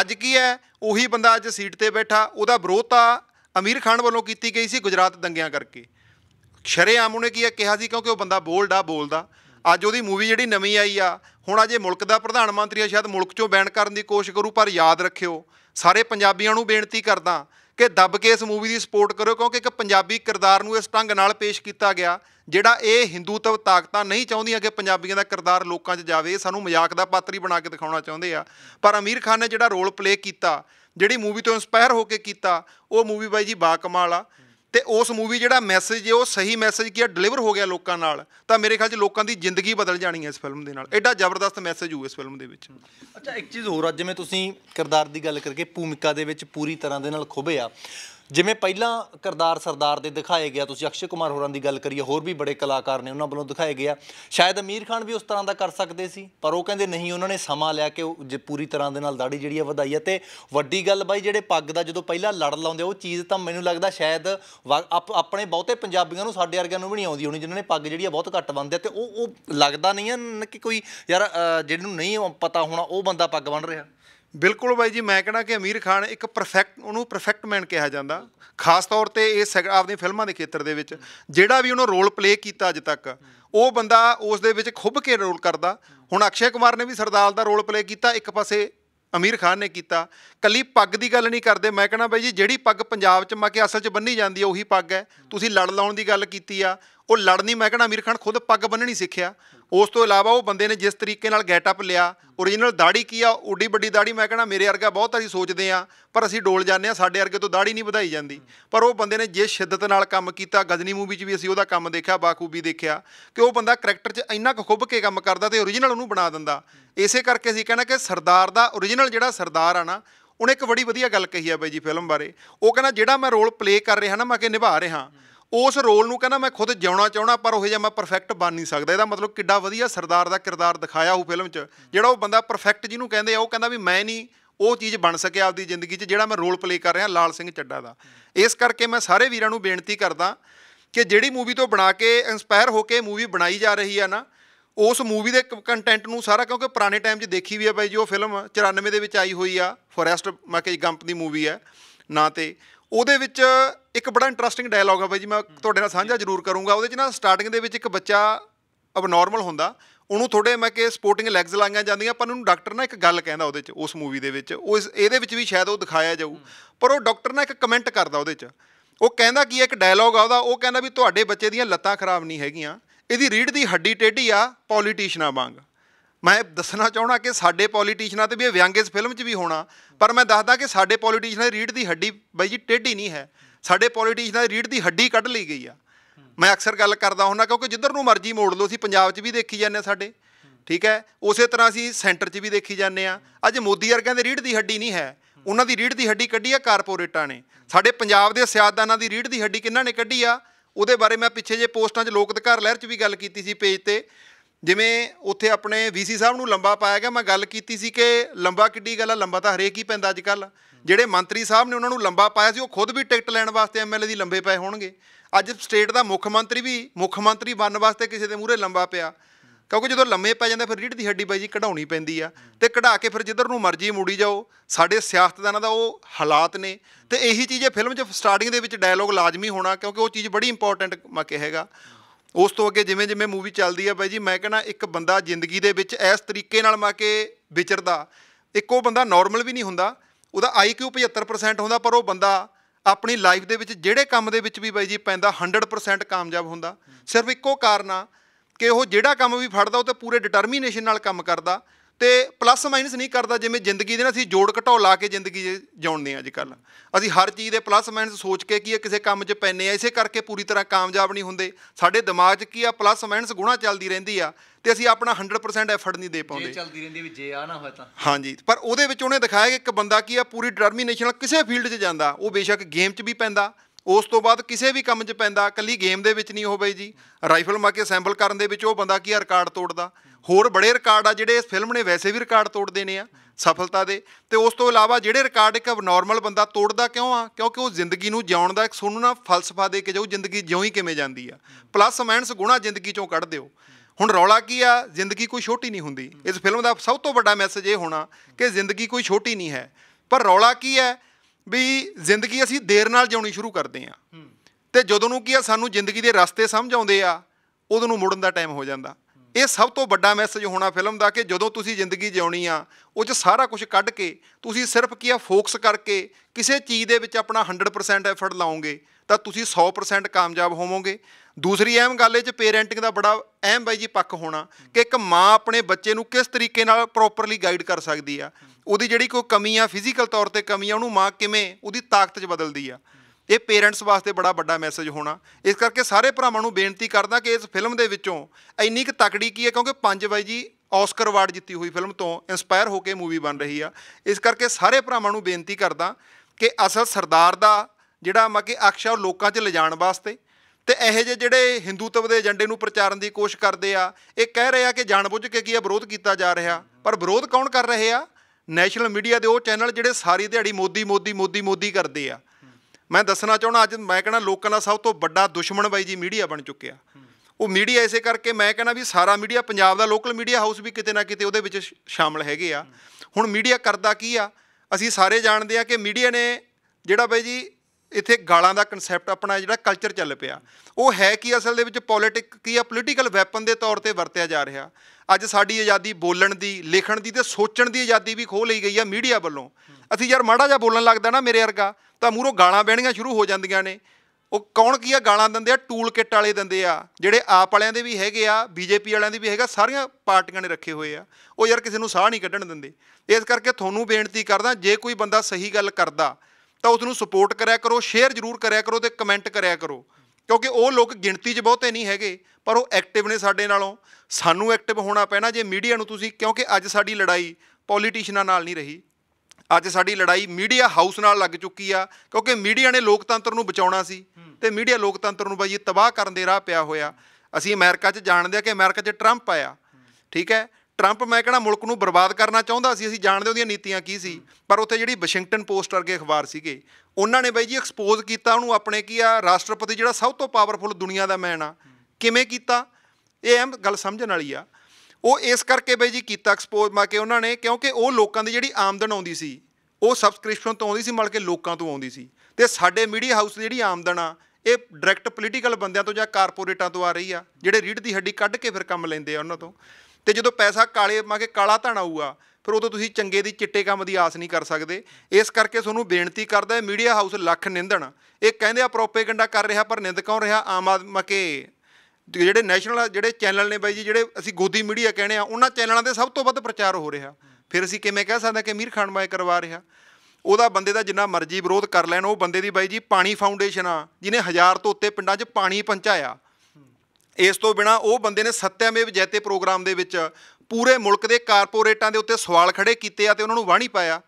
S1: ਅੱਜ ਕੀ ਹੈ ਉਹੀ ਬੰਦਾ ਅੱਜ ਸੀਟ ਤੇ ਬੈਠਾ ਉਹਦਾ ਵਿਰੋਧ ਤਾਂ ਅਮੀਰ ਖਾਨ ਵੱਲੋਂ ਕੀਤੀ ਗਈ ਸੀ ਗੁਜਰਾਤ ਦੰਗਿਆਂ ਕਰਕੇ ਸ਼ਰੇਆਮ ਉਹਨੇ ਕੀ ਕਿਹਾ ਸੀ ਕਿਉਂਕਿ ਉਹ ਬੰਦਾ ਬੋਲਡ ਆ ਬੋਲਦਾ ਅੱਜ ਉਹਦੀ ਮੂਵੀ ਜਿਹੜੀ ਨਵੀਂ ਆਈ ਆ ਹੁਣ ਅਜੇ ਮੁਲਕ ਦਾ ਪ੍ਰਧਾਨ ਮੰਤਰੀ ਆ ਸ਼ਾਇਦ ਮੁਲਕ ਚੋਂ ਬੈਨ ਕਰਨ ਦੀ ਕੋਸ਼ਿਸ਼ ਕਰੂ ਪਰ ਯਾਦ ਰੱਖਿਓ ਸਾਰੇ ਪੰਜਾਬੀਆਂ ਨੂੰ ਬੇਨਤੀ ਕਰਦਾ ਕਿ ਦੱਬ ਕੇ ਇਸ ਮੂਵੀ ਦੀ ਸਪੋਰਟ ਕਰੋ ਕਿਉਂਕਿ ਇੱਕ ਪੰਜਾਬੀ ਕਿਰਦਾਰ ਨੂੰ ਇਸ ਢੰਗ ਨਾਲ ਪੇਸ਼ ਕੀਤਾ ਗਿਆ ਜਿਹੜਾ ਇਹ ਹਿੰਦੂਤਵ ਤਾਕਤਾਂ ਨਹੀਂ ਚਾਹੁੰਦੀਆਂ ਕਿ ਪੰਜਾਬੀਆਂ ਦਾ ਕਿਰਦਾਰ ਲੋਕਾਂ 'ਚ ਜਾਵੇ ਸਾਨੂੰ ਮਜ਼ਾਕ ਦਾ ਪਾਤਰ ਹੀ ਬਣਾ ਕੇ ਦਿਖਾਉਣਾ ਚਾਹੁੰਦੇ ਆ ਪਰ ਅਮੀਰ ਖਾਨ ਨੇ ਜਿਹੜਾ ਰੋਲ ਪਲੇ ਕੀਤਾ ਜਿਹੜੀ ਮੂਵੀ ਤੋਂ ਇਨਸਪਾਇਰ ਹੋ ਕੇ ਕੀਤਾ ਉਹ ਮੂਵੀ ਬਾਈ ਜੀ ਬਾਕਮਾਲ ਆ ਤੇ ਉਸ ਮੂਵੀ ਜਿਹੜਾ ਮੈਸੇਜ ਹੈ ਉਹ ਸਹੀ ਮੈਸੇਜ ਕੀ ਹੈ ਡਿਲੀਵਰ ਹੋ ਗਿਆ ਲੋਕਾਂ ਨਾਲ ਤਾਂ ਮੇਰੇ ਖਿਆਲ 'ਚ ਲੋਕਾਂ ਦੀ ਜ਼ਿੰਦਗੀ ਬਦਲ ਜਾਣੀ ਹੈ ਇਸ ਫਿਲਮ ਦੇ ਨਾਲ ਐਡਾ ਜ਼ਬਰਦਸਤ ਮੈਸੇਜ ਹੋਊ ਇਸ ਫਿਲਮ ਦੇ ਵਿੱਚ ਅੱਛਾ ਇੱਕ ਚੀਜ਼ ਹੋਰ ਅੱਜ ਜਿਵੇਂ ਤੁਸੀਂ ਕਿਰਦਾਰ ਦੀ ਗੱਲ ਕਰਕੇ
S2: ਭੂਮਿਕਾ ਦੇ ਵਿੱਚ ਪੂਰੀ ਤਰ੍ਹਾਂ ਦੇ ਨਾਲ ਖੋਬੇ ਆ ਜਿਵੇਂ ਪਹਿਲਾਂ ਕਰਦਾਰ ਸਰਦਾਰ ਦੇ ਦਿਖਾਏ ਗਿਆ ਤੁਸੀਂ ਅਕਸ਼ੇ ਕੁਮਾਰ ਹੋਰਾਂ ਦੀ ਗੱਲ ਕਰੀਏ ਹੋਰ ਵੀ ਬੜੇ ਕਲਾਕਾਰ ਨੇ ਉਹਨਾਂ ਵੱਲੋਂ ਦਿਖਾਏ ਗਿਆ ਸ਼ਾਇਦ ਅਮੀਰ ਖਾਨ ਵੀ ਉਸ ਤਰ੍ਹਾਂ ਦਾ ਕਰ ਸਕਦੇ ਸੀ ਪਰ ਉਹ ਕਹਿੰਦੇ ਨਹੀਂ ਉਹਨਾਂ ਨੇ ਸਮਾਂ ਲਿਆ ਕਿ ਜੇ ਪੂਰੀ ਤਰ੍ਹਾਂ ਦੇ ਨਾਲ ਦਾੜੀ ਜਿਹੜੀ ਹੈ ਵਧਾਈ ਅਤੇ ਤੇ ਵੱਡੀ ਗੱਲ ਬਾਈ ਜਿਹੜੇ ਪੱਗ ਦਾ ਜਦੋਂ ਪਹਿਲਾਂ ਲੜ ਲਾਉਂਦੇ ਉਹ ਚੀਜ਼ ਤਾਂ ਮੈਨੂੰ ਲੱਗਦਾ ਸ਼ਾਇਦ ਆਪਣੇ ਬਹੁਤੇ ਪੰਜਾਬੀਆਂ ਨੂੰ ਸਾਡੇ ਵਰਗਿਆਂ ਨੂੰ ਵੀ ਨਹੀਂ ਆਉਂਦੀ ਹੋਣੀ ਜਿਨ੍ਹਾਂ ਨੇ ਪੱਗ ਜਿਹੜੀ ਆ ਬਹੁਤ ਘੱਟ ਬੰਨਦੇ ਤੇ ਉਹ ਉਹ ਲੱਗਦਾ ਨਹੀਂ ਹੈ ਕਿ
S1: ਕੋਈ ਯਾਰ ਜਿਹਨੂੰ ਨਹੀਂ ਪਤਾ ਹੋਣਾ ਉਹ ਬੰਦਾ ਪੱਗ ਬੰਨ ਰਿਹਾ ਬਿਲਕੁਲ ਬਾਈ ਜੀ ਮੈਂ ਕਹਣਾ ਕਿ ਅਮੀਰ ਖਾਨ ਇੱਕ ਪਰਫੈਕਟ ਉਹਨੂੰ ਪਰਫੈਕਟ ਮੈਨ ਕਿਹਾ ਜਾਂਦਾ ਖਾਸ ਤੌਰ ਤੇ ਇਹ ਆਪਣੀ ਫਿਲਮਾਂ ਦੇ ਖੇਤਰ ਦੇ ਵਿੱਚ ਜਿਹੜਾ ਵੀ ਉਹਨੂੰ ਰੋਲ ਪਲੇ ਕੀਤਾ ਅੱਜ ਤੱਕ ਉਹ ਬੰਦਾ ਉਸ ਦੇ ਵਿੱਚ ਖੁੱਭ ਕੇ ਰੋਲ ਕਰਦਾ ਹੁਣ ਅਕਸ਼ੇ ਕੁਮਾਰ ਨੇ ਵੀ ਸਰਦਾਰ ਦਾ ਰੋਲ ਪਲੇ ਕੀਤਾ ਇੱਕ ਪਾਸੇ ਅਮੀਰ ਖਾਨ ਨੇ ਕੀਤਾ ਕੱਲੀ ਪੱਗ ਦੀ ਗੱਲ ਨਹੀਂ ਕਰਦੇ ਮੈਂ ਕਹਣਾ ਬਾਈ ਜੀ ਜਿਹੜੀ ਪੱਗ ਪੰਜਾਬ 'ਚ ਮੈਂ ਅਸਲ 'ਚ ਬੰਨੀ ਜਾਂਦੀ ਹੈ ਉਹੀ ਪੱਗ ਹੈ ਤੁਸੀਂ ਲੜ ਲਾਉਣ ਦੀ ਗੱਲ ਕੀਤੀ ਆ ਉਹ ਲੜਨੀ ਮੈਂ ਕਹਣਾ ਅਮੀਰ ਖਾਨ ਖੁਦ ਪੱਗ ਬੰਨਣੀ ਸਿੱਖਿਆ ਉਸ ਤੋਂ ਇਲਾਵਾ ਉਹ ਬੰਦੇ ਨੇ ਜਿਸ ਤਰੀਕੇ ਨਾਲ ਗੈਟਅਪ ਲਿਆ origignal ਦਾੜੀ ਕੀ ਆ ਓਡੀ ਵੱਡੀ ਦਾੜੀ ਮੈਂ ਕਹਿੰਦਾ ਮੇਰੇ ਵਰਗਾ ਬਹੁਤ ਅਸੀਂ ਸੋਚਦੇ ਆ ਪਰ ਅਸੀਂ ਡੋਲ ਜਾਂਦੇ ਆ ਸਾਡੇ ਵਰਗੇ ਤੋਂ ਦਾੜੀ ਨਹੀਂ ਵਧਾਈ ਜਾਂਦੀ ਪਰ ਉਹ ਬੰਦੇ ਨੇ ਜੇ ਸ਼ਿੱਦਤ ਨਾਲ ਕੰਮ ਕੀਤਾ ਗਜ਼ਨੀ ਮੂਵੀ 'ਚ ਵੀ ਅਸੀਂ ਉਹਦਾ ਕੰਮ ਦੇਖਿਆ ਬਾਖੂਬੀ ਦੇਖਿਆ ਕਿ ਉਹ ਬੰਦਾ ਕੈਰੈਕਟਰ 'ਚ ਇੰਨਾ ਕੁ ਖੁੱਭ ਕੇ ਕੰਮ ਕਰਦਾ ਤੇ origignal ਉਹਨੂੰ ਬਣਾ ਦਿੰਦਾ ਇਸੇ ਕਰਕੇ ਅਸੀਂ ਕਹਿੰਦਾ ਕਿ ਸਰਦਾਰ ਦਾ origignal ਜਿਹੜਾ ਸਰਦਾਰ ਆ ਨਾ ਉਹਨੇ ਇੱਕ ਬੜੀ ਵਧੀਆ ਗੱਲ ਕਹੀ ਆ ਬਾਈ ਜੀ ਫਿਲਮ ਬਾਰੇ ਉਹ ਕਹਿੰਦਾ ਜਿਹੜਾ ਮੈਂ ਰੋਲ ਪਲੇ ਕਰ ਰਿਹਾ ਨਾ ਮੈਂ ਕਿ ਨਿਭਾ ਰਿਹਾ ਉਸ ਰੋਲ ਨੂੰ ਕਹਿੰਦਾ ਮੈਂ ਖੁਦ ਜਿਉਣਾ ਚਾਹਣਾ ਪਰ ਉਹ ਜਿਹਾ ਮੈਂ ਪਰਫੈਕਟ ਬਣ ਨਹੀਂ ਸਕਦਾ ਇਹਦਾ ਮਤਲਬ ਕਿੱਡਾ ਵਧੀਆ ਸਰਦਾਰ ਦਾ ਕਿਰਦਾਰ ਦਿਖਾਇਆ ਉਹ ਫਿਲਮ 'ਚ ਜਿਹੜਾ ਉਹ ਬੰਦਾ ਪਰਫੈਕਟ ਜਿਹਨੂੰ ਕਹਿੰਦੇ ਆ ਉਹ ਕਹਿੰਦਾ ਵੀ ਮੈਂ ਨਹੀਂ ਉਹ ਚੀਜ਼ ਬਣ ਸਕਿਆ ਆਪਦੀ ਜ਼ਿੰਦਗੀ 'ਚ ਜਿਹੜਾ ਮੈਂ ਰੋਲ ਪਲੇ ਕਰ ਰਿਹਾ ਲਾਲ ਸਿੰਘ ਚੱਡਾ ਦਾ ਇਸ ਕਰਕੇ ਮੈਂ ਸਾਰੇ ਵੀਰਾਂ ਨੂੰ ਬੇਨਤੀ ਕਰਦਾ ਕਿ ਜਿਹੜੀ ਮੂਵੀ ਤੋਂ ਬਣਾ ਕੇ ਇਨਸਪਾਇਰ ਹੋ ਕੇ ਮੂਵੀ ਬਣਾਈ ਜਾ ਰਹੀ ਆ ਨਾ ਉਸ ਮੂਵੀ ਦੇ ਕੰਟੈਂਟ ਨੂੰ ਸਾਰਾ ਕਿਉਂਕਿ ਪੁਰਾਣੇ ਟਾਈਮ 'ਚ ਦੇਖੀ ਵੀ ਆ ਬਾਈ ਜੀ ਉਹ ਫਿਲਮ 94 ਦੇ ਵਿੱਚ ਆਈ ਹੋਈ ਆ ਫੋਰੈਸਟ ਮੈਂ ਕਿ ਗੰਪ ਦੀ ਮੂਵੀ ਆ ਨਾ ਤੇ ਉਹਦੇ ਵਿੱਚ ਇੱਕ ਬੜਾ ਇੰਟਰਸਟਿੰਗ ਡਾਇਲੌਗ ਆ ਬਾਈ ਜੀ ਮੈਂ ਤੁਹਾਡੇ ਨਾਲ ਸਾਂਝਾ ਜ਼ਰੂਰ ਕਰੂੰਗਾ ਉਹਦੇ ਚ ਨਾ ਸਟਾਰਟਿੰਗ ਦੇ ਵਿੱਚ ਇੱਕ ਬੱਚਾ ਅਬਨੋਰਮਲ ਹੁੰਦਾ ਉਹਨੂੰ ਥੋੜੇ ਮੈਂ ਕਿ ਸਪੋਰਟਿੰਗ ਲੈਗਸ ਲਾਈਆਂ ਜਾਂਦੀਆਂ ਪਰ ਉਹਨੂੰ ਡਾਕਟਰ ਨਾ ਇੱਕ ਗੱਲ ਕਹਿੰਦਾ ਉਹਦੇ ਚ ਉਸ ਮੂਵੀ ਦੇ ਵਿੱਚ ਉਹ ਇਹਦੇ ਵਿੱਚ ਵੀ ਸ਼ਾਇਦ ਉਹ ਦਿਖਾਇਆ ਜਾਊ ਪਰ ਉਹ ਡਾਕਟਰ ਨਾ ਇੱਕ ਕਮੈਂਟ ਕਰਦਾ ਉਹਦੇ ਚ ਉਹ ਕਹਿੰਦਾ ਕੀ ਇੱਕ ਡਾਇਲੌਗ ਆ ਉਹਦਾ ਉਹ ਕਹਿੰਦਾ ਵੀ ਤੁਹਾਡੇ ਬੱਚੇ ਦੀਆਂ ਲੱਤਾਂ ਖਰਾਬ ਨਹੀਂ ਹੈਗੀਆਂ ਇਹਦੀ ਰੀੜ ਦੀ ਹੱਡੀ ਟੇਢੀ ਆ ਪੋਲੀਟੀਸ਼ੀਅਨਾਂ ਵਾਂਗ ਮੈਂ ਦੱਸਣਾ ਚਾਹਣਾ ਕਿ ਸਾਡੇ ਪੋਲੀਟੀਸ਼ੀਨਾਂ ਤੇ ਵੀ ਇਹ ਵਿਅੰਗ ਫਿਲਮ 'ਚ ਵੀ ਹੋਣਾ ਪਰ ਮੈਂ ਦੱਸਦਾ ਕਿ ਸਾਡੇ ਪੋਲੀਟੀਸ਼ੀਨਾਂ ਦੀ ਰੀੜ ਦੀ ਹੱਡੀ ਬਾਈ ਜੀ ਟੇਢੀ ਨਹੀਂ ਹੈ ਸਾਡੇ ਪੋਲੀਟੀਸ਼ੀਨਾਂ ਦੀ ਰੀੜ ਦੀ ਹੱਡੀ ਕੱਢ ਲਈ ਗਈ ਆ ਮੈਂ ਅਕਸਰ ਗੱਲ ਕਰਦਾ ਹੁੰਨਾ ਕਿਉਂਕਿ ਜਿੱਧਰ ਨੂੰ ਮਰਜ਼ੀ ਮੋੜ ਲਓ ਅਸੀਂ ਪੰਜਾਬ 'ਚ ਵੀ ਦੇਖੀ ਜਾਂਦੇ ਸਾਡੇ ਠੀਕ ਹੈ ਉਸੇ ਤਰ੍ਹਾਂ ਅਸੀਂ ਸੈਂਟਰ 'ਚ ਵੀ ਦੇਖੀ ਜਾਂਦੇ ਆ ਅੱਜ ਮੋਦੀ ਵਰਗਿਆਂ ਦੀ ਰੀੜ ਦੀ ਹੱਡੀ ਨਹੀਂ ਹੈ ਉਹਨਾਂ ਦੀ ਰੀੜ ਦੀ ਹੱਡੀ ਕੱਢੀ ਆ ਕਾਰਪੋਰੇਟਾਂ ਨੇ ਸਾਡੇ ਪੰਜਾਬ ਦੇ ਸਿਆਸਤਦਾਨਾਂ ਦੀ ਰੀੜ ਦੀ ਹੱਡੀ ਕਿੰਨਾਂ ਨੇ ਕੱਢੀ ਆ ਉਹਦੇ ਬਾਰੇ ਮੈਂ ਪਿੱਛੇ ਜੇ ਪੋਸਟਾਂ 'ਚ ਲੋਕ ਅਧਿਕਾਰ ਲਹਿਰ 'ਚ ਵੀ ਗੱਲ ਕੀਤੀ ਸੀ ਪੇਜ ਤੇ ਜਿਵੇਂ ਉੱਥੇ ਆਪਣੇ ਵੀਸੀ ਸਾਹਿਬ ਨੂੰ ਲੰਬਾ ਪਾਇਆ ਗਿਆ ਮੈਂ ਗੱਲ ਕੀਤੀ ਸੀ ਕਿ ਲੰਬਾ ਕਿੱਡੀ ਗੱਲ ਆ ਲੰਬਾ ਤਾਂ ਹਰੇਕ ਹੀ ਪੈਂਦਾ ਅੱਜ ਕੱਲ ਜਿਹੜੇ ਮੰਤਰੀ ਸਾਹਿਬ ਨੇ ਉਹਨਾਂ ਨੂੰ ਲੰਬਾ ਪਾਇਆ ਸੀ ਉਹ ਖੁਦ ਵੀ ਟਿਕਟ ਲੈਣ ਵਾਸਤੇ ਐਮਐਲਏ ਦੀ ਲੰਬੇ ਪਏ ਹੋਣਗੇ ਅੱਜ ਸਟੇਟ ਦਾ ਮੁੱਖ ਮੰਤਰੀ ਵੀ ਮੁੱਖ ਮੰਤਰੀ ਬਣਨ ਵਾਸਤੇ ਕਿਸੇ ਦੇ ਮੂਹਰੇ ਲੰਬਾ ਪਿਆ ਕਿਉਂਕਿ ਜਦੋਂ ਲੰਮੇ ਪੈ ਜਾਂਦਾ ਫਿਰ ਰੀੜ ਦੀ ਹੱਡੀ ਬਾਈ ਜੀ ਕਢਾਉਣੀ ਪੈਂਦੀ ਆ ਤੇ ਕਢਾ ਕੇ ਫਿਰ ਜਿੱਧਰ ਨੂੰ ਮਰਜ਼ੀ ਮੁੜੀ ਜਾਓ ਸਾਡੇ ਸਿਆਸਤਦਾਨਾਂ ਦਾ ਉਹ ਹਾਲਾਤ ਨੇ ਤੇ ਇਹੀ ਚੀਜ਼ ਹੈ ਫਿਲਮ 'ਚ ਸਟਾਰਟਿੰਗ ਦੇ ਵਿੱਚ ਡਾਇਲੋਗ ਲਾਜ਼ਮੀ ਹੋਣਾ ਕਿਉਂਕਿ ਉਹ ਚੀਜ਼ ਬੜੀ ਇੰਪੋਰਟੈਂਟ ਮੱਕੇ ਹੈਗਾ ਉਸ ਤੋਂ ਅੱਗੇ ਜਿਵੇਂ ਜਿਵੇਂ ਮੂਵੀ ਚੱਲਦੀ ਆ ਬਾਈ ਜੀ ਮੈਂ ਕਹਣਾ ਇੱਕ ਬੰਦਾ ਜ਼ਿੰਦਗੀ ਦੇ ਵਿੱਚ ਇਸ ਤਰੀਕੇ ਨਾਲ ਮਾ ਕੇ ਵਿਚਰਦਾ ਇੱਕ ਉਹ ਬੰਦਾ ਨਾਰਮਲ ਵੀ ਨਹੀਂ ਹੁੰਦਾ ਉਹਦਾ ਆਈਕਿਊ 75% ਹੁੰਦਾ ਪਰ ਉਹ ਬੰਦਾ ਆਪਣੀ ਲਾਈਫ ਦੇ ਵਿੱਚ ਜਿਹੜੇ ਕੰਮ ਦੇ ਵਿੱਚ ਵੀ ਬਾਈ ਜੀ ਪੈਂਦਾ 100% ਕਾਮਯਾਬ ਹੁੰਦਾ ਸਿਰਫ ਇੱਕੋ ਕਾਰਨ ਆ ਕਿ ਉਹ ਜਿਹੜਾ ਕੰਮ ਵੀ ਫੜਦਾ ਉਹ ਤੇ ਪੂਰੇ ਡਿਟਰਮੀਨੇਸ਼ਨ ਨਾਲ ਕੰਮ ਕਰਦਾ ਤੇ ਪਲੱਸ ਮਾਈਨਸ ਨਹੀਂ ਕਰਦਾ ਜਿਵੇਂ ਜ਼ਿੰਦਗੀ ਦੇ ਨਾਲ ਅਸੀਂ ਜੋੜ ਘਟਾਓ ਲਾ ਕੇ ਜ਼ਿੰਦਗੀ ਜਿਉਂਦੇ ਆ ਅੱਜ ਕੱਲ ਅਸੀਂ ਹਰ ਚੀਜ਼ ਦੇ ਪਲੱਸ ਮਾਈਨਸ ਸੋਚ ਕੇ ਕੀ ਕਿਸੇ ਕੰਮ 'ਚ ਪੈਨੇ ਆ ਇਸੇ ਕਰਕੇ ਪੂਰੀ ਤਰ੍ਹਾਂ ਕਾਮਯਾਬ ਨਹੀਂ ਹੁੰਦੇ ਸਾਡੇ ਦਿਮਾਗ 'ਚ ਕੀ ਆ ਪਲੱਸ ਮਾਈਨਸ ਗੁਣਾ ਚੱਲਦੀ ਰਹਿੰਦੀ ਆ ਤੇ ਅਸੀਂ ਆਪਣਾ 100% ਐਫਰਟ ਨਹੀਂ ਦੇ ਪਾਉਂਦੇ ਜੇ
S2: ਚੱਲਦੀ ਰਹਿੰਦੀ ਵੀ ਜੇ ਆ ਨਾ ਹੋਇਆ ਤਾਂ
S1: ਹਾਂਜੀ ਪਰ ਉਹਦੇ ਵਿੱਚ ਉਹਨੇ ਦਿਖਾਇਆ ਕਿ ਇੱਕ ਬੰਦਾ ਕੀ ਆ ਪੂਰੀ ਡਰਮੀਨੇਸ਼ਨ ਨਾਲ ਕਿਸੇ ਫੀਲਡ 'ਚ ਜਾਂਦਾ ਉਹ ਬੇਸ਼ੱਕ ਗੇਮ 'ਚ ਵੀ ਪੈਂਦਾ ਉਸ ਤੋਂ ਬਾਅਦ ਕਿਸੇ ਵੀ ਕੰਮ 'ਚ ਪੈਂਦਾ ਇਕੱਲੀ ਗੇਮ ਦੇ ਵਿੱਚ ਨਹੀਂ ਹੋਵੇ ਜੀ ਰਾਈਫਲ ਮਾਰ ਕੇ ਅਸੈਂਬਲ ਕਰਨ ਦੇ ਵਿੱਚ ਉਹ ਬੰਦਾ ਕੀ ਆ ਰਿਕਾਰਡ ਤੋੜਦਾ ਹੋਰ ਬੜੇ ਰਿਕਾਰਡ ਆ ਜਿਹੜੇ ਇਸ ਫਿਲਮ ਨੇ ਵੈਸੇ ਵੀ ਰਿਕਾਰਡ ਤੋੜਦੇ ਨੇ ਆ ਸਫਲਤਾ ਦੇ ਤੇ ਉਸ ਤੋਂ ਇਲਾਵਾ ਜਿਹੜੇ ਰਿਕਾਰਡ ਇੱਕ ਨਾਰਮਲ ਬੰਦਾ ਤੋੜਦਾ ਕਿਉਂ ਆ ਕਿਉਂਕਿ ਉਹ ਜ਼ਿੰਦਗੀ ਨੂੰ ਜਿਉਣ ਦਾ ਇੱਕ ਸੋਨੂੰ ਨਾ ਫਲਸਫਾ ਦੇ ਕੇ ਜਾਉ ਜ਼ਿੰਦਗੀ ਜਿਉਂ ਹੀ ਕਿਵੇਂ ਜਾਂਦੀ ਆ ਪਲੱਸ ਮਾਈਨਸ ਗੁਣਾ ਜ਼ਿੰਦਗੀ ਚੋਂ ਕੱਢ ਦਿਓ ਹੁਣ ਰੌਲਾ ਕੀ ਆ ਜ਼ਿੰਦਗੀ ਕੋਈ ਛੋਟੀ ਨਹੀਂ ਹੁੰਦੀ ਇਸ ਫਿਲਮ ਦਾ ਸਭ ਤੋਂ ਵੱਡਾ ਮੈਸੇਜ ਇਹ ਹੋਣਾ ਕਿ ਜ਼ਿੰਦਗੀ ਕੋਈ ਛੋਟੀ ਨਹੀਂ ਹੈ ਪਰ ਰੌਲਾ ਕੀ ਹੈ ਵੀ ਜ਼ਿੰਦਗੀ ਅਸੀਂ ਦੇਰ ਨਾਲ ਜਿਉਣੀ ਸ਼ੁਰੂ ਕਰਦੇ ਆ ਤੇ ਜਦੋਂ ਨੂੰ ਕੀ ਆ ਸਾਨੂੰ ਜ਼ਿੰਦਗੀ ਦੇ ਰਸਤੇ ਸਮਝ ਆਉਂਦੇ ਆ ਉਦੋਂ ਨੂੰ ਮੁੜਨ ਦਾ ਟਾਈਮ ਹੋ ਜਾਂਦਾ ਇਹ ਸਭ ਤੋਂ ਵੱਡਾ ਮੈਸੇਜ ਹੋਣਾ ਫਿਲਮ ਦਾ ਕਿ ਜਦੋਂ ਤੁਸੀਂ ਜ਼ਿੰਦਗੀ ਜਿਉਣੀ ਆ ਉਹ 'ਚ ਸਾਰਾ ਕੁਝ ਕੱਢ ਕੇ ਤੁਸੀਂ ਸਿਰਫ ਕੀ ਆ ਫੋਕਸ ਕਰਕੇ ਕਿਸੇ ਚੀਜ਼ ਦੇ ਵਿੱਚ ਆਪਣਾ 100% ਐਫਰਟ ਲਾਓਗੇ ਤਾਂ ਤੁਸੀਂ 100% ਕਾਮਯਾਬ ਹੋਵੋਗੇ ਦੂਸਰੀ ਅਹਿਮ ਗੱਲ ਇਹ 'ਚ ਪੇਰੈਂਟਿੰਗ ਦਾ ਬੜਾ ਅਹਿਮ ਬਾਈ ਜੀ ਪੱਖ ਹੋਣਾ ਕਿ ਇੱਕ ਮਾਂ ਆਪਣੇ ਬੱਚੇ ਨੂੰ ਕਿਸ ਤਰੀਕੇ ਨਾਲ ਪ੍ਰੋਪਰਲੀ ਗਾਈਡ ਕਰ ਸਕਦੀ ਆ ਉਹਦੀ ਜਿਹੜੀ ਕੋਈ ਕਮੀ ਆ ਫਿਜ਼ੀਕਲ ਤੌਰ ਤੇ ਕਮੀ ਆ ਉਹਨੂੰ ਮਾਂ ਕਿਵੇਂ ਉਹਦੀ ਤਾਕਤ 'ਚ ਬਦਲਦੀ ਆ ਇਹ ਪੇਰੈਂਟਸ ਵਾਸਤੇ ਬੜਾ ਵੱਡਾ ਮੈਸੇਜ ਹੋਣਾ ਇਸ ਕਰਕੇ ਸਾਰੇ ਭਰਾਵਾਂ ਨੂੰ ਬੇਨਤੀ ਕਰਦਾ ਕਿ ਇਸ ਫਿਲਮ ਦੇ ਵਿੱਚੋਂ ਇੰਨੀ ਕੁ ਤਕੜੀ ਕੀ ਹੈ ਕਿਉਂਕਿ ਪੰਜ ਬਾਈ ਜੀ ਆਸਕਰ ਅਵਾਰਡ ਜਿੱਤੀ ਹੋਈ ਫਿਲਮ ਤੋਂ ਇਨਸਪਾਇਰ ਹੋ ਕੇ ਮੂਵੀ ਬਣ ਰਹੀ ਆ ਇਸ ਕਰਕੇ ਸਾਰੇ ਭਰਾਵਾਂ ਨੂੰ ਬੇਨਤੀ ਕਰਦਾ ਕਿ ਅਸਲ ਸਰਦਾਰ ਦਾ ਜਿਹੜਾ ਮੱਕੇ ਅਕਸ਼ਾ ਲੋਕਾਂ 'ਚ ਲਿਜਾਣ ਵਾਸਤੇ ਤੇ ਇਹੋ ਜਿਹੇ ਜਿਹੜੇ ਹਿੰਦੂਤਵ ਦੇ ਏਜੰਡੇ ਨੂੰ ਪ੍ਰਚਾਰਨ ਦੀ ਕੋਸ਼ਿਸ਼ ਕਰਦੇ ਆ ਇਹ ਕਹਿ ਰਹੇ ਆ ਕਿ ਜਾਣਬੁੱਝ ਕੇ ਕੀ ਆ ਵਿਰੋਧ ਕੀਤਾ ਜਾ ਰਿਹਾ ਪਰ ਵਿਰੋਧ ਕੌਣ ਕਰ ਰਹੇ ਆ ਨੈਸ਼ਨਲ ਮੀਡੀਆ ਦੇ ਉਹ ਚੈਨਲ ਜਿਹੜੇ ਸਾਰੀ ਦਿਹਾੜੀ ਮੋਦੀ ਮੋਦੀ ਮੋਦੀ ਮੋਦੀ ਕਰਦੇ ਆ ਮੈਂ ਦੱਸਣਾ ਚਾਹਣਾ ਅੱਜ ਮੈਂ ਕਹਿੰਦਾ ਲੋਕਾਂ ਦਾ ਸਭ ਤੋਂ ਵੱਡਾ ਦੁਸ਼ਮਣ ਬਾਈ ਜੀ ਮੀਡੀਆ ਬਣ ਚੁੱਕਿਆ ਉਹ ਮੀਡੀਆ ਐਸੇ ਕਰਕੇ ਮੈਂ ਕਹਿੰਦਾ ਵੀ ਸਾਰਾ ਮੀਡੀਆ ਪੰਜਾਬ ਦਾ ਲੋਕਲ ਮੀਡੀਆ ਹਾਊਸ ਵੀ ਕਿਤੇ ਨਾ ਕਿਤੇ ਉਹਦੇ ਵਿੱਚ ਸ਼ਾਮਲ ਹੈਗੇ ਆ ਹੁਣ ਮੀਡੀਆ ਕਰਦਾ ਕੀ ਆ ਅਸੀਂ ਸਾਰੇ ਜਾਣਦੇ ਆ ਕਿ ਮੀਡੀਆ ਨੇ ਜਿਹੜਾ ਬਾਈ ਜੀ ਇੱਥੇ ਗਾਲਾਂ ਦਾ ਕਨਸੈਪਟ ਆਪਣਾ ਜਿਹੜਾ ਕਲਚਰ ਚੱਲ ਪਿਆ ਉਹ ਹੈ ਕੀ ਅਸਲ ਦੇ ਵਿੱਚ ਪੋਲਿਟਿਕ ਕੀ ਆ ਪੋਲਿਟੀਕਲ ਵੈਪਨ ਦੇ ਤੌਰ ਤੇ ਵਰਤਿਆ ਜਾ ਰਿਹਾ ਅੱਜ ਸਾਡੀ ਆਜ਼ਾਦੀ ਬੋਲਣ ਦੀ ਲਿਖਣ ਦੀ ਤੇ ਸੋਚਣ ਦੀ ਆਜ਼ਾਦੀ ਵੀ ਖੋਹ ਲਈ ਗਈ ਆ ਮੀਡੀਆ ਵੱਲੋਂ ਅਸੀਂ ਯਾਰ ਮਾੜਾ ਜਿਹਾ ਬੋਲਣ ਲੱਗਦਾ ਨਾ ਮੇਰੇ ਵਰਗਾ ਤਾਂ ਮੂਰੋ ਗਾਲਾਂ ਬਹਿਣੀਆਂ ਸ਼ੁਰੂ ਹੋ ਜਾਂਦੀਆਂ ਨੇ ਉਹ ਕੌਣ ਕੀ ਆ ਗਾਲਾਂ ਦਿੰਦੇ ਆ ਟੂਲ ਕਿੱਟ ਵਾਲੇ ਦਿੰਦੇ ਆ ਜਿਹੜੇ ਆਪ ਵਾਲਿਆਂ ਦੇ ਵੀ ਹੈਗੇ ਆ ਬੀਜੇਪੀ ਵਾਲਿਆਂ ਦੇ ਵੀ ਹੈਗਾ ਸਾਰੀਆਂ ਪਾਰਟੀਆਂ ਨੇ ਰੱਖੇ ਹੋਏ ਆ ਉਹ ਯਾਰ ਕਿਸੇ ਨੂੰ ਸਾਹ ਨਹੀਂ ਕੱਢਣ ਦਿੰਦੇ ਇਸ ਕਰਕੇ ਤੁਹਾਨੂੰ ਬੇਨਤੀ ਕਰਦਾ ਜੇ ਕੋਈ ਬੰਦਾ ਸਹੀ ਗੱਲ ਕਰਦਾ ਤਾਂ ਉਸ ਨੂੰ ਸਪੋਰਟ ਕਰਿਆ ਕਰੋ ਸ਼ੇਅਰ ਜ਼ਰੂਰ ਕਰਿਆ ਕਰੋ ਤੇ ਕਮੈਂਟ ਕਰਿਆ ਕਰੋ ਕਿਉਂਕਿ ਉਹ ਲੋਕ ਗਿਣਤੀ 'ਚ ਬਹੁਤੇ ਨਹੀਂ ਹੈਗੇ ਪਰ ਉਹ ਐਕਟਿਵ ਨੇ ਸਾਡੇ ਨਾਲੋਂ ਸਾਨੂੰ ਐਕਟਿਵ ਹੋਣਾ ਪੈਣਾ ਜੇ ਮੀਡੀਆ ਨੂੰ ਤੁਸੀਂ ਕਿਉਂਕਿ ਅੱਜ ਸਾਡੀ ਲੜਾਈ ਪੋਲੀਟੀਸ਼ੀਨਾਂ ਨਾਲ ਨਹੀਂ ਰਹੀ ਅੱਜ ਸਾਡੀ ਲੜਾਈ ਮੀਡੀਆ ਹਾਊਸ ਨਾਲ ਲੱਗ ਚੁੱਕੀ ਆ ਕਿਉਂਕਿ ਮੀਡੀਆ ਨੇ ਲੋਕਤੰਤਰ ਨੂੰ ਬਚਾਉਣਾ ਸੀ ਤੇ ਮੀਡੀਆ ਲੋਕਤੰਤਰ ਨੂੰ ਬਾਈ ਤਬਾਹ ਕਰਨ ਦੇ ਰਾਹ ਪਿਆ ਹੋਇਆ ਅਸੀਂ ਅਮਰੀਕਾ 'ਚ ਜਾਣਦੇ ਆ ਕਿ ਅਮਰੀਕਾ 'ਚ ਟਰੰਪ ਆਇਆ ਠੀਕ ਹੈ ਟਰੰਪ ਮੈਂ ਕਿਹੜਾ ਮੁਲਕ ਨੂੰ ਬਰਬਾਦ ਕਰਨਾ ਚਾਹੁੰਦਾ ਸੀ ਅਸੀਂ ਜਾਣਦੇ ਉਹਦੀਆਂ ਨੀਤੀਆਂ ਕੀ ਸੀ ਪਰ ਉੱਥੇ ਜਿਹੜੀ ਵਾਸ਼ਿੰਗਟਨ ਪੋਸਟ ਵਰਗੇ ਅਖਬਾਰ ਸੀਗੇ ਉਹਨਾਂ ਨੇ ਬਾਈ ਜੀ ਐਕਸਪੋਜ਼ ਕੀਤਾ ਉਹਨੂੰ ਆਪਣੇ ਕੀ ਆ ਰਾਸ਼ਟਰਪਤੀ ਜਿਹੜਾ ਸਭ ਤੋਂ ਪਾਵਰਫੁਲ ਦੁਨੀਆ ਦਾ ਮੈਨ ਆ ਕਿਵੇਂ ਕੀਤਾ ਇਹ ਐਮ ਗੱਲ ਸਮਝਣ ਵਾਲੀ ਆ ਉਹ ਇਸ ਕਰਕੇ ਬਈ ਜੀ ਕੀਤਾ ਐਕਸਪੋਜ਼ ਮਾ ਕੇ ਉਹਨਾਂ ਨੇ ਕਿਉਂਕਿ ਉਹ ਲੋਕਾਂ ਦੀ ਜਿਹੜੀ ਆਮਦਨ ਆਉਂਦੀ ਸੀ ਉਹ ਸਬਸਕ੍ਰਿਪਸ਼ਨ ਤੋਂ ਆਉਂਦੀ ਸੀ ਮਲ ਕੇ ਲੋਕਾਂ ਤੋਂ ਆਉਂਦੀ ਸੀ ਤੇ ਸਾਡੇ ਮੀਡੀਆ ਹਾਊਸ ਦੀ ਜਿਹੜੀ ਆਮਦਨ ਆ ਇਹ ਡਾਇਰੈਕਟ ਪੋਲੀਟੀਕਲ ਬੰਦਿਆਂ ਤੋਂ ਜਾਂ ਕਾਰਪੋਰੇਟਾਂ ਤੋਂ ਆ ਰਹੀ ਆ ਜਿਹੜੇ ਰੀੜ ਦੀ ਹੱਡੀ ਕੱਢ ਕੇ ਫਿਰ ਕੰਮ ਲੈਂਦੇ ਆ ਉਹਨਾਂ ਤੋਂ ਤੇ ਜਦੋਂ ਪੈਸਾ ਕਾਲੇ ਮਾ ਕੇ ਕਾਲਾ ਧਣ ਆਊਗਾ ਫਿਰ ਉਦੋਂ ਤੁਸੀਂ ਚੰਗੇ ਦੀ ਚਿੱਟੇ ਕੰਮ ਦੀ ਆਸ ਨਹੀਂ ਕਰ ਸਕਦੇ ਇਸ ਕਰਕੇ ਤੁਹਾਨੂੰ ਬੇਨਤੀ ਕਰਦਾ ਹੈ ਮੀਡੀਆ ਹਾਊਸ ਲੱਖ ਨਿੰਦਣ ਇਹ ਕਹਿੰਦੇ ਆ ਪ੍ਰੋਪੇਗੈਂਡਾ ਕਰ ਰਿਹਾ ਪਰ ਨਿੰਦ ਕੌਣ ਰਿਹਾ ਆਮ ਆਦਮੀ ਕੇ ਜਿਹੜੇ ਨੈਸ਼ਨਲ ਜਿਹੜੇ ਚੈਨਲ ਨੇ ਬਾਈ ਜੀ ਜਿਹੜੇ ਅਸੀਂ ਗੋਦੀ ਮੀਡੀਆ ਕਹਿੰਦੇ ਆ ਉਹਨਾਂ ਚੈਨਲਾਂ ਤੇ ਸਭ ਤੋਂ ਵੱਧ ਪ੍ਰਚਾਰ ਹੋ ਰਿਹਾ ਫਿਰ ਅਸੀਂ ਕਿਵੇਂ ਕਹਿ ਸਕਦੇ ਕਿ ਮੀਰ ਖਾਨ ਬਾਈ ਕਰਵਾ ਰਿਹਾ ਉਹਦਾ ਬੰਦੇ ਦਾ ਜਿੰਨਾ ਮਰਜ਼ੀ ਵਿਰੋਧ ਕਰ ਲੈਣ ਉਹ ਬੰਦੇ ਦੀ ਬਾਈ ਜੀ ਪਾਣੀ ਫਾਊਂਡੇਸ਼ਨ ਆ ਜਿਹਨੇ ਹਜ਼ਾਰ ਤੋਂ ਉੱਤੇ ਪਿੰਡਾਂ 'ਚ ਪਾਣੀ ਪਹੁੰਚਾਇਆ ਇਸ ਤੋਂ ਬਿਨਾ ਉਹ ਬੰਦੇ ਨੇ ਸੱਤਿਆਮੇਵ ਜੈਤੇ ਪ੍ਰੋਗਰਾਮ ਦੇ ਵਿੱਚ ਪੂਰੇ ਮੁਲਕ ਦੇ ਕਾਰਪੋਰੇਟਾਂ ਦੇ ਉੱਤੇ ਸਵਾਲ ਖੜੇ ਕੀਤੇ ਆ ਤੇ ਉਹਨਾਂ ਨੂੰ ਵਾਣੀ ਪਾਇਆ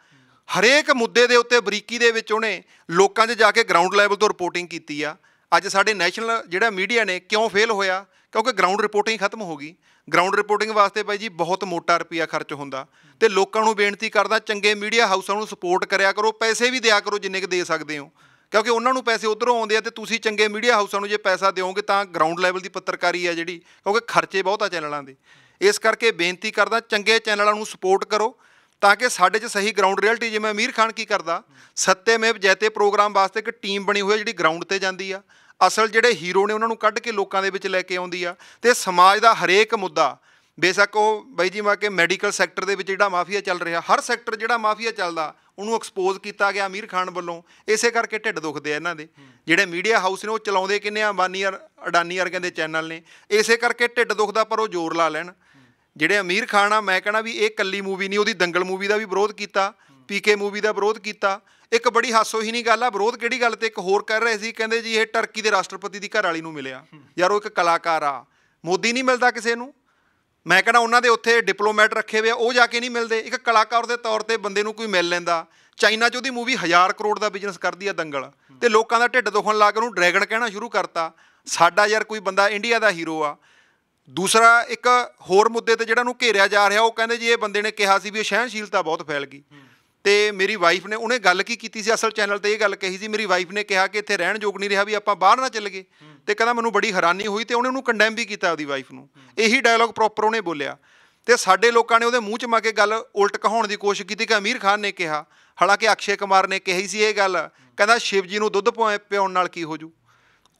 S1: ਹਰੇਕ ਮੁੱਦੇ ਦੇ ਉੱਤੇ ਬਰੀਕੀ ਦੇ ਵਿੱਚ ਉਹਨੇ ਲੋਕਾਂ 'ਚ ਜਾ ਕੇ ਗਰਾਊਂਡ ਲੈਵਲ ਤੋਂ ਰਿਪੋਰਟਿੰਗ ਕੀਤੀ ਆ ਅੱਜ ਸਾਡੇ ਨੈਸ਼ਨਲ ਜਿਹੜਾ ਮੀਡੀਆ ਨੇ ਕਿਉਂ ਫੇਲ ਹੋਇਆ ਕਿਉਂਕਿ ਗਰਾਊਂਡ ਰਿਪੋਰਟਿੰਗ ਖਤਮ ਹੋ ਗਈ ਗਰਾਊਂਡ ਰਿਪੋਰਟਿੰਗ ਵਾਸਤੇ ਬਾਈ ਜੀ ਬਹੁਤ ਮੋਟਾ ਰੁਪਿਆ ਖਰਚ ਹੁੰਦਾ ਤੇ ਲੋਕਾਂ ਨੂੰ ਬੇਨਤੀ ਕਰਦਾ ਚੰਗੇ ਮੀਡੀਆ ਹਾਊਸਾਂ ਨੂੰ ਸਪੋਰਟ ਕਰਿਆ ਕਰੋ ਪੈਸੇ ਵੀ ਦਿਆ ਕਰੋ ਜਿੰਨੇ ਕ ਦੇ ਸਕਦੇ ਹੋ ਕਿਉਂਕਿ ਉਹਨਾਂ ਨੂੰ ਪੈਸੇ ਉਧਰੋਂ ਆਉਂਦੇ ਆ ਤੇ ਤੁਸੀਂ ਚੰਗੇ ਮੀਡੀਆ ਹਾਊਸਾਂ ਨੂੰ ਜੇ ਪੈਸਾ ਦਿਓਗੇ ਤਾਂ ਗਰਾਊਂਡ ਲੈਵਲ ਦੀ ਪੱਤਰਕਾਰੀ ਆ ਜਿਹੜੀ ਕਿਉਂਕਿ ਖਰਚੇ ਬਹੁਤ ਆ ਚੈਨਲਾਂ ਦੇ ਇਸ ਕਰਕੇ ਬੇਨਤੀ ਕਰਦਾ ਚੰਗੇ ਚੈਨਲਾਂ ਨੂੰ ਸਪੋਰਟ ਕਰੋ ਤਾਂ ਕਿ ਸਾਡੇ 'ਚ ਸਹੀ ਗਰਾਊਂਡ ਰਿਐਲਿਟੀ ਜਿਵੇਂ ਅਮੀਰ ਖਾਨ ਕੀ ਕਰਦਾ ਸੱਤੇ ਮੇਵ ਜੈਤੇ ਪ੍ਰੋਗਰਾਮ ਵਾਸਤੇ ਇੱਕ ਟੀਮ ਬਣੀ ਹੋਈ ਹੈ ਜਿਹੜੀ ਗਰਾਊਂਡ ਤੇ ਜਾਂਦੀ ਆ ਅਸਲ ਜਿਹੜੇ ਹੀਰੋ ਨੇ ਉਹਨਾਂ ਨੂੰ ਕੱਢ ਕੇ ਲੋਕਾਂ ਦੇ ਵਿੱਚ ਲੈ ਕੇ ਆਉਂਦੀ ਆ ਤੇ ਸਮਾਜ ਦਾ ਹਰੇਕ ਮੁੱਦਾ ਬੇਸ਼ੱਕ ਉਹ ਬਾਈ ਜੀ ਮਾ ਕੇ ਮੈਡੀਕਲ ਸੈਕਟਰ ਦੇ ਵਿੱਚ ਜਿਹੜਾ ਮਾਫੀਆ ਚੱਲ ਰਿਹਾ ਹਰ ਸੈਕਟਰ ਜਿਹੜਾ ਮਾਫੀਆ ਚੱਲਦਾ ਉਹਨੂੰ ਐਕਸਪੋਜ਼ ਕੀਤਾ ਗਿਆ ਅਮੀਰ ਖਾਨ ਵੱਲੋਂ ਇਸੇ ਕਰਕੇ ਢਿੱਡ ਦੁਖਦੇ ਆ ਇਹਨਾਂ ਦੇ ਜਿਹੜੇ ਮੀਡੀਆ ਹਾਊਸ ਨੇ ਉਹ ਚਲਾਉਂਦੇ ਕਿੰਨੇ ਆ ਬਾਨੀਅਰ ਅਡਾਨੀ ਵਰਗੇ ਦੇ ਚੈਨਲ ਨੇ ਇਸੇ ਕਰਕੇ ਢਿੱਡ ਦੁਖਦਾ ਪਰ ਉਹ ਜ਼ੋਰ ਲਾ ਲੈਣ ਜਿਹੜੇ ਅਮੀਰ ਖਾਨ ਆ ਮੈਂ ਕਹਣਾ ਵੀ ਇਹ ਕੱਲੀ ਮੂਵੀ ਨਹੀਂ ਉਹਦੀ ਦੰਗਲ ਮੂਵੀ ਦਾ ਵੀ ਵਿਰੋਧ ਕੀਤਾ ਪੀਕੇ ਮੂਵੀ ਦਾ ਵਿਰੋਧ ਕੀਤਾ ਇੱਕ ਬੜੀ ਹਾਸੋ ਹੀ ਨਹੀਂ ਗੱਲ ਆ ਵਿਰੋਧ ਕਿਹੜੀ ਗੱਲ ਤੇ ਇੱਕ ਹੋਰ ਕਰ ਰਹੇ ਸੀ ਕਹਿੰਦੇ ਜੀ ਇਹ ਟਰਕੀ ਦੇ ਰਾਸ਼ਟਰਪਤੀ ਦੀ ਘਰ ਵਾਲੀ ਨੂੰ ਮਿਲਿਆ ਯਾਰ ਉਹ ਇੱਕ ਕਲਾਕਾਰ ਆ ਮੋਦੀ ਨਹੀਂ ਮਿਲਦਾ ਕਿਸੇ ਨੂੰ ਮੈਂ ਕਹਣਾ ਉਹਨਾਂ ਦੇ ਉੱਥੇ ਡਿਪਲੋਮੈਟ ਰੱਖੇ ਹੋਏ ਆ ਉਹ ਜਾ ਕੇ ਨਹੀਂ ਮਿਲਦੇ ਇੱਕ ਕਲਾਕਾਰ ਦੇ ਤੌਰ ਤੇ ਬੰਦੇ ਨੂੰ ਕੋਈ ਮਿਲ ਲੈਂਦਾ ਚਾਈਨਾ 'ਚ ਉਹਦੀ ਮੂਵੀ 1000 ਕਰੋੜ ਦਾ ਬਿਜ਼ਨਸ ਕਰਦੀ ਆ ਦੰਗਲ ਤੇ ਲੋਕਾਂ ਦਾ ਢਿੱਡ ਦੁਖਣ ਲੱਗ ਉਹਨੂੰ ਡਰੈਗਨ ਕਹਿਣਾ ਸ਼ੁਰੂ ਕਰਤਾ ਸਾਡਾ ਯਾਰ ਕੋਈ ਬੰਦਾ ਇੰਡੀਆ ਦਾ ਹੀਰੋ ਆ ਦੂਸਰਾ ਇੱਕ ਹੋਰ ਮੁੱਦੇ ਤੇ ਜਿਹੜਾ ਨੂੰ ਘੇਰਿਆ ਜਾ ਰਿਹਾ ਉਹ ਕਹਿੰਦੇ ਜੀ ਇਹ ਬੰਦੇ ਨੇ ਕਿਹਾ ਸੀ ਵੀ ਇਹ ਸਹਿਨਸ਼ੀਲਤਾ ਬਹੁਤ ਫੈਲ ਗਈ ਤੇ ਮੇਰੀ ਵਾਈਫ ਨੇ ਉਹਨੇ ਗੱਲ ਕੀ ਕੀਤੀ ਸੀ ਅਸਲ ਚੈਨਲ ਤੇ ਇਹ ਗੱਲ ਕਹੀ ਸੀ ਮੇਰੀ ਵਾਈਫ ਨੇ ਕਿਹਾ ਕਿ ਇੱਥੇ ਰਹਿਣ ਯੋਗ ਨਹੀਂ ਰਿਹਾ ਵੀ ਆਪਾਂ ਬਾਹਰ ਨਾ ਚੱਲ ਗਏ ਤੇ ਕਹਿੰਦਾ ਮੈਨੂੰ ਬੜੀ ਹੈਰਾਨੀ ਹੋਈ ਤੇ ਉਹਨੇ ਉਹਨੂੰ ਕੰਡੈਮ ਵੀ ਕੀਤਾ ਉਹਦੀ ਵਾਈਫ ਨੂੰ ਇਹੀ ਡਾਇਲੌਗ ਪ੍ਰੋਪਰ ਉਹਨੇ ਬੋਲਿਆ ਤੇ ਸਾਡੇ ਲੋਕਾਂ ਨੇ ਉਹਦੇ ਮੂੰਹ 'ਚ ਮਾ ਕੇ ਗੱਲ ਉਲਟ ਕਹਾਉਣ ਦੀ ਕੋਸ਼ਿਸ਼ ਕੀਤੀ ਕਿ ਅਮੀਰ ਖਾਨ ਨੇ ਕਿਹਾ ਹਾਲਾਂਕਿ ਅਕਸ਼ੇ ਕੁਮਾਰ ਨੇ ਕਹੀ ਸੀ ਇਹ ਗੱਲ ਕਹਿੰਦਾ ਸ਼ਿਵ ਜੀ ਨੂੰ ਦੁੱਧ ਪਿਆਉਣ ਨਾਲ ਕੀ ਹੋ ਜੂ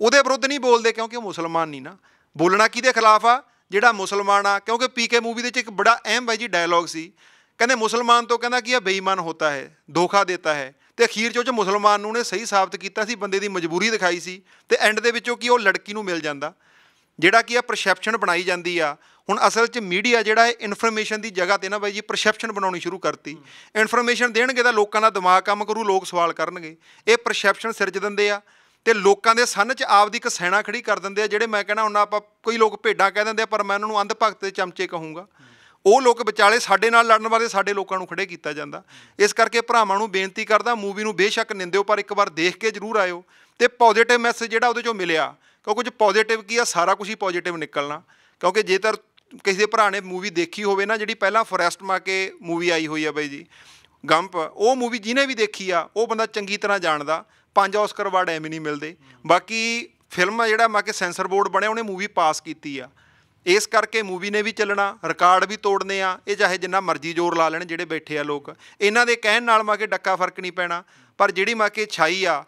S1: ਉਹਦੇ ਵਿਰੁੱਧ ਨਹੀਂ ਬੋਲਦੇ ਕਿਉਂਕਿ ਉਹ ਮੁਸਲਮਾਨ ਨਹੀਂ ਨਾ ਬੋਲਣਾ ਕਿਹਦੇ ਖਿਲਾਫ ਆ ਜਿਹੜਾ ਮੁਸਲਮਾਨ ਆ ਕਿਉਂਕਿ ਪੀਕੇ ਮੂਵੀ ਦੇ ਵਿੱਚ ਇੱਕ ਬੜਾ ਅਹਿਮ ਬਾਈ ਜੀ ਡਾਇਲੌਗ ਸੀ ਕਹਿੰਦੇ ਮੁਸਲਮਾਨ ਤੋਂ ਕਹਿੰਦਾ ਕਿ ਇਹ ਬੇਈਮਾਨ ਹੁੰਦਾ ਹੈ ਧੋਖਾ ਦਿੰਦਾ ਹੈ ਤੇ ਅਖੀਰ 'ਚ ਉਹ ਚ ਮੁਸਲਮਾਨ ਨੂੰ ਨੇ ਸਹੀ ਸਾਬਤ ਕੀਤਾ ਸੀ ਬੰਦੇ ਦੀ ਮਜਬੂਰੀ ਦਿਖਾਈ ਸੀ ਤੇ ਐਂਡ ਦੇ ਵਿੱਚੋਂ ਕੀ ਉਹ ਲੜਕੀ ਨੂੰ ਮਿਲ ਜਾਂਦਾ ਜਿਹੜਾ ਕਿ ਇਹ ਪਰਸੈਪਸ਼ਨ ਬਣਾਈ ਜਾਂਦੀ ਆ ਹੁਣ ਅਸਲ 'ਚ ਮੀਡੀਆ ਜਿਹੜਾ ਹੈ ਇਨਫੋਰਮੇਸ਼ਨ ਦੀ ਜਗ੍ਹਾ ਤੇ ਨਾ ਬਾਈ ਜੀ ਪਰਸੈਪਸ਼ਨ ਬਣਾਉਣੀ ਸ਼ੁਰੂ ਕਰਤੀ ਇਨਫੋਰਮੇਸ਼ਨ ਦੇਣਗੇ ਤਾਂ ਲੋਕਾਂ ਦਾ ਦਿਮਾਗ ਕੰਮ ਕਰੂ ਲੋਕ ਸਵਾਲ ਕਰਨਗੇ ਇਹ ਪਰਸੈਪਸ਼ਨ ਸਿਰਜ ਦਿੰਦੇ ਆ ਤੇ ਲੋਕਾਂ ਦੇ ਸੰਨ 'ਚ ਆਪਦੀ ਇੱਕ ਸੈਨਾ ਖੜੀ ਕਰ ਦਿੰਦੇ ਆ ਜਿਹੜੇ ਮੈਂ ਕਹਿੰਦਾ ਹੁਣ ਆਪਾਂ ਕੋਈ ਲੋਕ ਭੇਡਾਂ ਕਹਿ ਦਿੰਦੇ ਆ ਪਰ ਮੈਂ ਉਹਨਾਂ ਨੂੰ ਅੰਧ ਭਗਤ ਦੇ ਚਮਚੇ ਕਹੂੰਗਾ ਉਹ ਲੋਕ ਵਿਚਾਲੇ ਸਾਡੇ ਨਾਲ ਲੜਨ ਵਾਲੇ ਸਾਡੇ ਲੋਕਾਂ ਨੂੰ ਖੜੇ ਕੀਤਾ ਜਾਂਦਾ ਇਸ ਕਰਕੇ ਭਰਾਵਾਂ ਨੂੰ ਬੇਨਤੀ ਕਰਦਾ ਮੂਵੀ ਨੂੰ ਬੇਸ਼ੱਕ ਨਿੰਦਿਓ ਪਰ ਇੱਕ ਵਾਰ ਦੇਖ ਕੇ ਜ਼ਰੂਰ ਆਇਓ ਤੇ ਪੋਜ਼ਿਟਿਵ ਮੈਸੇਜ ਜਿਹੜਾ ਉਹਦੇ ਚੋਂ ਮਿਲਿਆ ਕਿਉਂਕਿ ਕੁਝ ਪੋਜ਼ਿਟਿਵ ਕੀ ਆ ਸਾਰਾ ਕੁਝ ਹੀ ਪੋਜ਼ਿਟਿਵ ਨਿਕਲਣਾ ਕਿਉਂਕਿ ਜੇਕਰ ਕਿਸੇ ਭਰਾ ਨੇ ਮੂਵੀ ਦੇਖੀ ਹੋਵੇ ਨਾ ਜਿਹੜੀ ਪਹਿਲਾਂ ਫੋਰੈਸਟ ਮਾ ਕੇ ਮੂਵੀ ਆਈ ਹੋਈ ਆ ਬਾਈ ਜੀ ਗੰਪ ਉਹ ਮੂਵੀ ਜਿਹਨੇ ਵੀ ਦੇਖੀ ਆ ਉਹ ਬੰਦਾ ਚੰਗੀ ਤਰ੍ਹਾਂ ਜਾਣਦਾ ਪੰਜ ਆਸਕਰ ਵਾਰਡ ਐਵੇਂ ਨਹੀਂ ਮਿਲਦੇ ਬਾਕੀ ਫਿਲਮ ਜਿਹੜਾ ਮਾ ਸੈਂਸਰ ਬੋਰਡ ਬਣਿਆ ਉਹਨੇ ਮੂਵੀ ਪਾਸ ਕੀਤੀ ਆ ਇਸ ਕਰਕੇ ਮੂਵੀ ਨੇ ਵੀ ਚੱਲਣਾ ਰਿਕਾਰਡ ਵੀ ਤੋੜਨੇ ਆ ਇਹ ਚਾਹੇ ਜਿੰਨਾ ਮਰਜ਼ੀ ਜ਼ੋਰ ਲਾ ਲੈਣ ਜਿਹੜੇ ਬੈਠੇ ਆ ਲੋਕ ਇਹਨਾਂ ਦੇ ਕਹਿਣ ਨਾਲ ਮਾ ਡੱਕਾ ਫਰਕ ਨਹੀਂ ਪੈਣਾ ਪਰ ਜਿਹੜੀ ਮਾ ਛਾਈ ਆ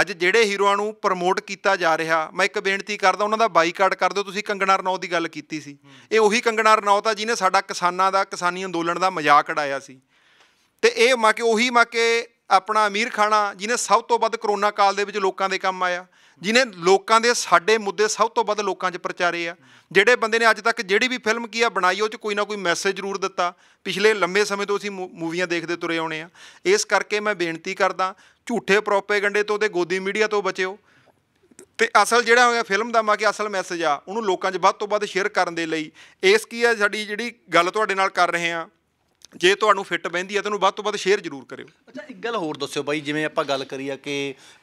S1: ਅੱਜ ਜਿਹੜੇ ਹੀਰੋਆਂ ਨੂੰ ਪ੍ਰਮੋਟ ਕੀਤਾ ਜਾ ਰਿਹਾ ਮੈਂ ਇੱਕ ਬੇਨਤੀ ਕਰਦਾ ਉਹਨਾਂ ਦਾ ਬਾਈਕਾਟ ਕਰ ਦਿਓ ਤੁਸੀਂ ਕੰਗਣਾ ਰਣੌ ਦੀ ਗੱਲ ਕੀਤੀ ਸੀ ਇਹ ਉਹੀ ਕੰਗਣਾ ਰਣੌ ਤਾਂ ਜਿਹਨੇ ਸਾਡਾ ਕਿਸਾਨਾਂ ਦਾ ਕਿਸਾਨੀ ਅੰਦੋਲਨ ਦਾ ਮਜ਼ਾਕ ਉਡਾਇਆ ਸੀ ਤੇ ਇਹ ਮਾ ਉਹੀ ਮਾ ਆਪਣਾ ਅਮੀਰ ਖਾਣਾ ਜਿਹਨੇ ਸਭ ਤੋਂ ਵੱਧ ਕਰੋਨਾ ਕਾਲ ਦੇ ਵਿੱਚ ਲੋਕਾਂ ਦੇ ਕੰਮ ਆਇਆ ਜਿਨੇ ਲੋਕਾਂ ਦੇ ਸਾਡੇ ਮੁੱਦੇ ਸਭ ਤੋਂ ਵੱਧ ਲੋਕਾਂ 'ਚ ਪ੍ਰਚਾਰੇ ਆ ਜਿਹੜੇ ਬੰਦੇ ਨੇ ਅੱਜ ਤੱਕ ਜਿਹੜੀ ਵੀ ਫਿਲਮ ਕੀ ਆ ਬਣਾਈ ਉਹ 'ਚ ਕੋਈ ਨਾ ਕੋਈ ਮੈਸੇਜ ਜ਼ਰੂਰ ਦਿੱਤਾ ਪਿਛਲੇ ਲੰਬੇ ਸਮੇਂ ਤੋਂ ਅਸੀਂ ਮੂਵੀਆਂ ਦੇਖਦੇ ਤੁਰੇ ਆਉਣੇ ਆ ਇਸ ਕਰਕੇ ਮੈਂ ਬੇਨਤੀ ਕਰਦਾ ਝੂਠੇ ਪ੍ਰੋਪੇਗੰਡੇ ਤੋਂ ਤੇ ਗੋਦੀ ਮੀਡੀਆ ਤੋਂ ਬਚਿਓ ਤੇ ਅਸਲ ਜਿਹੜਾ ਹੋਇਆ ਫਿਲਮ ਦਾ ਮਾ ਕਿ ਅਸਲ ਮੈਸੇਜ ਆ ਉਹਨੂੰ ਲੋਕਾਂ 'ਚ ਵੱਧ ਤੋਂ ਵੱਧ ਸ਼ੇਅਰ ਕਰਨ ਦੇ ਲਈ ਇਸ ਕੀ ਆ ਸਾਡੀ ਜਿਹੜੀ ਗੱਲ ਤੁਹਾਡੇ ਨਾਲ ਕਰ ਰਹੇ ਆ ਜੇ ਤੁਹਾਨੂੰ ਫਿੱਟ ਬੈਂਦੀ ਹੈ ਤੈਨੂੰ ਵੱਧ ਤੋਂ ਵੱਧ ਸ਼ੇਅਰ ਜ਼ਰੂਰ ਕਰਿਓ
S2: ਅੱਛਾ ਇੱਕ ਗੱਲ ਹੋਰ ਦੱਸਿਓ ਬਾਈ ਜਿਵੇਂ ਆਪਾਂ ਗੱਲ ਕਰੀ ਆ ਕਿ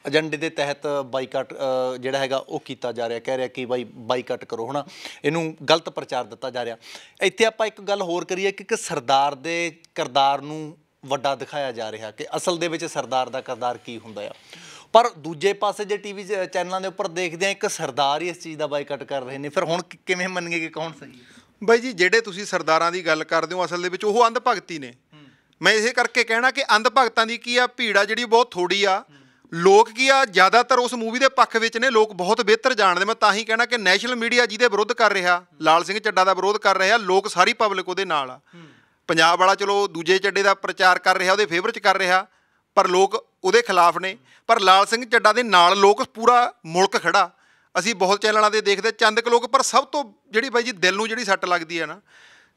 S2: ਏਜੰਡੇ ਦੇ ਤਹਿਤ ਬਾਈਕਾਟ ਜਿਹੜਾ ਹੈਗਾ ਉਹ ਕੀਤਾ ਜਾ ਰਿਹਾ ਕਹਿ ਰਿਹਾ ਕਿ ਬਾਈ ਬਾਈਕਾਟ ਕਰੋ ਹਨਾ ਇਹਨੂੰ ਗਲਤ ਪ੍ਰਚਾਰ ਦਿੱਤਾ ਜਾ ਰਿਹਾ ਇੱਥੇ ਆਪਾਂ ਇੱਕ ਗੱਲ ਹੋਰ ਕਰੀਏ ਕਿ ਸਰਦਾਰ ਦੇ ਕਰਦਾਰ ਨੂੰ ਵੱਡਾ ਦਿਖਾਇਆ ਜਾ ਰਿਹਾ ਕਿ ਅਸਲ ਦੇ ਵਿੱਚ ਸਰਦਾਰ ਦਾ ਕਰਦਾਰ ਕੀ ਹੁੰਦਾ ਆ ਪਰ ਦੂਜੇ ਪਾਸੇ ਜੇ ਟੀਵੀ ਚੈਨਲਾਂ ਦੇ ਉੱਪਰ ਦੇਖਦੇ ਆ ਇੱਕ ਸਰਦਾਰ ਹੀ ਇਸ
S1: ਚੀਜ਼ ਦਾ ਬਾਈਕਾਟ ਕਰ ਰਹੇ ਨੇ ਫਿਰ ਹੁਣ ਕਿਵੇਂ ਮੰਨਗੇ ਕਿ ਕੌਣ ਸਹੀ ਹੈ ਬਾਈ ਜੀ ਜਿਹੜੇ ਤੁਸੀਂ ਸਰਦਾਰਾਂ ਦੀ ਗੱਲ ਕਰਦੇ ਹੋ ਅਸਲ ਦੇ ਵਿੱਚ ਉਹ ਅੰਧ ਭਗਤੀ ਨੇ ਮੈਂ ਇਹੇ ਕਰਕੇ ਕਹਿਣਾ ਕਿ ਅੰਧ ਭਗਤਾਂ ਦੀ ਕੀ ਆ ਭੀੜਾ ਜਿਹੜੀ ਬਹੁਤ ਥੋੜੀ ਆ ਲੋਕ ਕੀ ਆ ਜ਼ਿਆਦਾਤਰ ਉਸ ਮੂਵੀ ਦੇ ਪੱਖ ਵਿੱਚ ਨੇ ਲੋਕ ਬਹੁਤ ਬਿਹਤਰ ਜਾਣਦੇ ਮੈਂ ਤਾਂ ਹੀ ਕਹਿਣਾ ਕਿ ਨੈਸ਼ਨਲ ਮੀਡੀਆ ਜਿਹਦੇ ਵਿਰੋਧ ਕਰ ਰਿਹਾ ਲਾਲ ਸਿੰਘ ਚੱਡਾ ਦਾ ਵਿਰੋਧ ਕਰ ਰਿਹਾ ਲੋਕ ਸਾਰੀ ਪਬਲਿਕ ਉਹਦੇ ਨਾਲ ਆ ਪੰਜਾਬ ਵਾਲਾ ਚਲੋ ਦੂਜੇ ਚੱਡੇ ਦਾ ਪ੍ਰਚਾਰ ਕਰ ਰਿਹਾ ਉਹਦੇ ਫੇਵਰ ਚ ਕਰ ਰਿਹਾ ਪਰ ਲੋਕ ਉਹਦੇ ਖਿਲਾਫ ਨੇ ਪਰ ਲਾਲ ਸਿੰਘ ਚੱਡਾ ਦੇ ਨਾਲ ਲੋਕ ਪੂਰਾ ਮੁਲਕ ਖੜਾ ਅਸੀਂ ਬਹੁਤ ਚੈਨਲਾਂ ਦੇ ਦੇਖਦੇ ਚੰਦ ਕੁ ਲੋਕ ਪਰ ਸਭ ਤੋਂ ਜਿਹੜੀ ਬਾਈ ਜੀ ਦਿਲ ਨੂੰ ਜਿਹੜੀ ਸੱਟ ਲੱਗਦੀ ਹੈ ਨਾ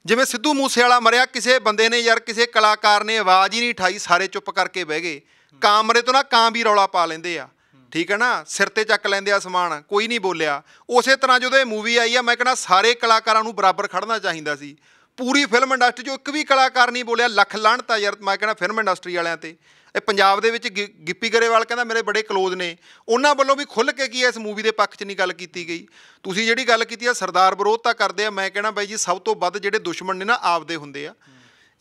S1: ਜਿਵੇਂ ਸਿੱਧੂ ਮੂਸੇ ਵਾਲਾ ਮਰਿਆ ਕਿਸੇ ਬੰਦੇ ਨੇ ਯਾਰ ਕਿਸੇ ਕਲਾਕਾਰ ਨੇ ਆਵਾਜ਼ ਹੀ ਨਹੀਂ ਠਾਈ ਸਾਰੇ ਚੁੱਪ ਕਰਕੇ ਬਹਿ ਗਏ ਕਾਮਰੇ ਤੋਂ ਨਾ ਕਾਂ ਵੀ ਰੌਲਾ ਪਾ ਲੈਂਦੇ ਆ ਠੀਕ ਹੈ ਨਾ ਸਿਰ ਤੇ ਚੱਕ ਲੈਂਦੇ ਆ ਸਮਾਨ ਕੋਈ ਨਹੀਂ ਬੋਲਿਆ ਉਸੇ ਤਰ੍ਹਾਂ ਜਦੋਂ ਇਹ ਮੂਵੀ ਆਈ ਆ ਮੈਂ ਕਹਿੰਦਾ ਸਾਰੇ ਕਲਾਕਾਰਾਂ ਨੂੰ ਬਰਾਬਰ ਖੜਨਾ ਚਾਹੀਦਾ ਸੀ ਪੂਰੀ ਫਿਲਮ ਇੰਡਸਟਰੀ 'ਚੋਂ ਇੱਕ ਵੀ ਕਲਾਕਾਰ ਨਹੀਂ ਬੋਲਿਆ ਲੱਖ ਲਾਣਤਾ ਯਾਰ ਮੈਂ ਕਹਿੰਦਾ ਫਿਲਮ ਇੰਡਸਟਰੀ ਵਾਲਿਆਂ ਤੇ ਇਹ ਪੰਜਾਬ ਦੇ ਵਿੱਚ ਗਿੱਪੀ ਗਰੇਵਾਲ ਕਹਿੰਦਾ ਮੇਰੇ ਬੜੇ ক্লোਜ਼ ਨੇ ਉਹਨਾਂ ਵੱਲੋਂ ਵੀ ਖੁੱਲ ਕੇ ਕੀ ਇਸ ਮੂਵੀ ਦੇ ਪੱਖ 'ਚ ਨਹੀਂ ਗੱਲ ਕੀਤੀ ਗਈ ਤੁਸੀਂ ਜਿਹੜੀ ਗੱਲ ਕੀਤੀ ਆ ਸਰਦਾਰ ਵਿਰੋਧ ਤਾਂ ਕਰਦੇ ਆ ਮੈਂ ਕਹਿੰਦਾ ਬਾਈ ਜੀ ਸਭ ਤੋਂ ਵੱਧ ਜਿਹੜੇ ਦੁਸ਼ਮਣ ਨੇ ਨਾ ਆਪਦੇ ਹੁੰਦੇ ਆ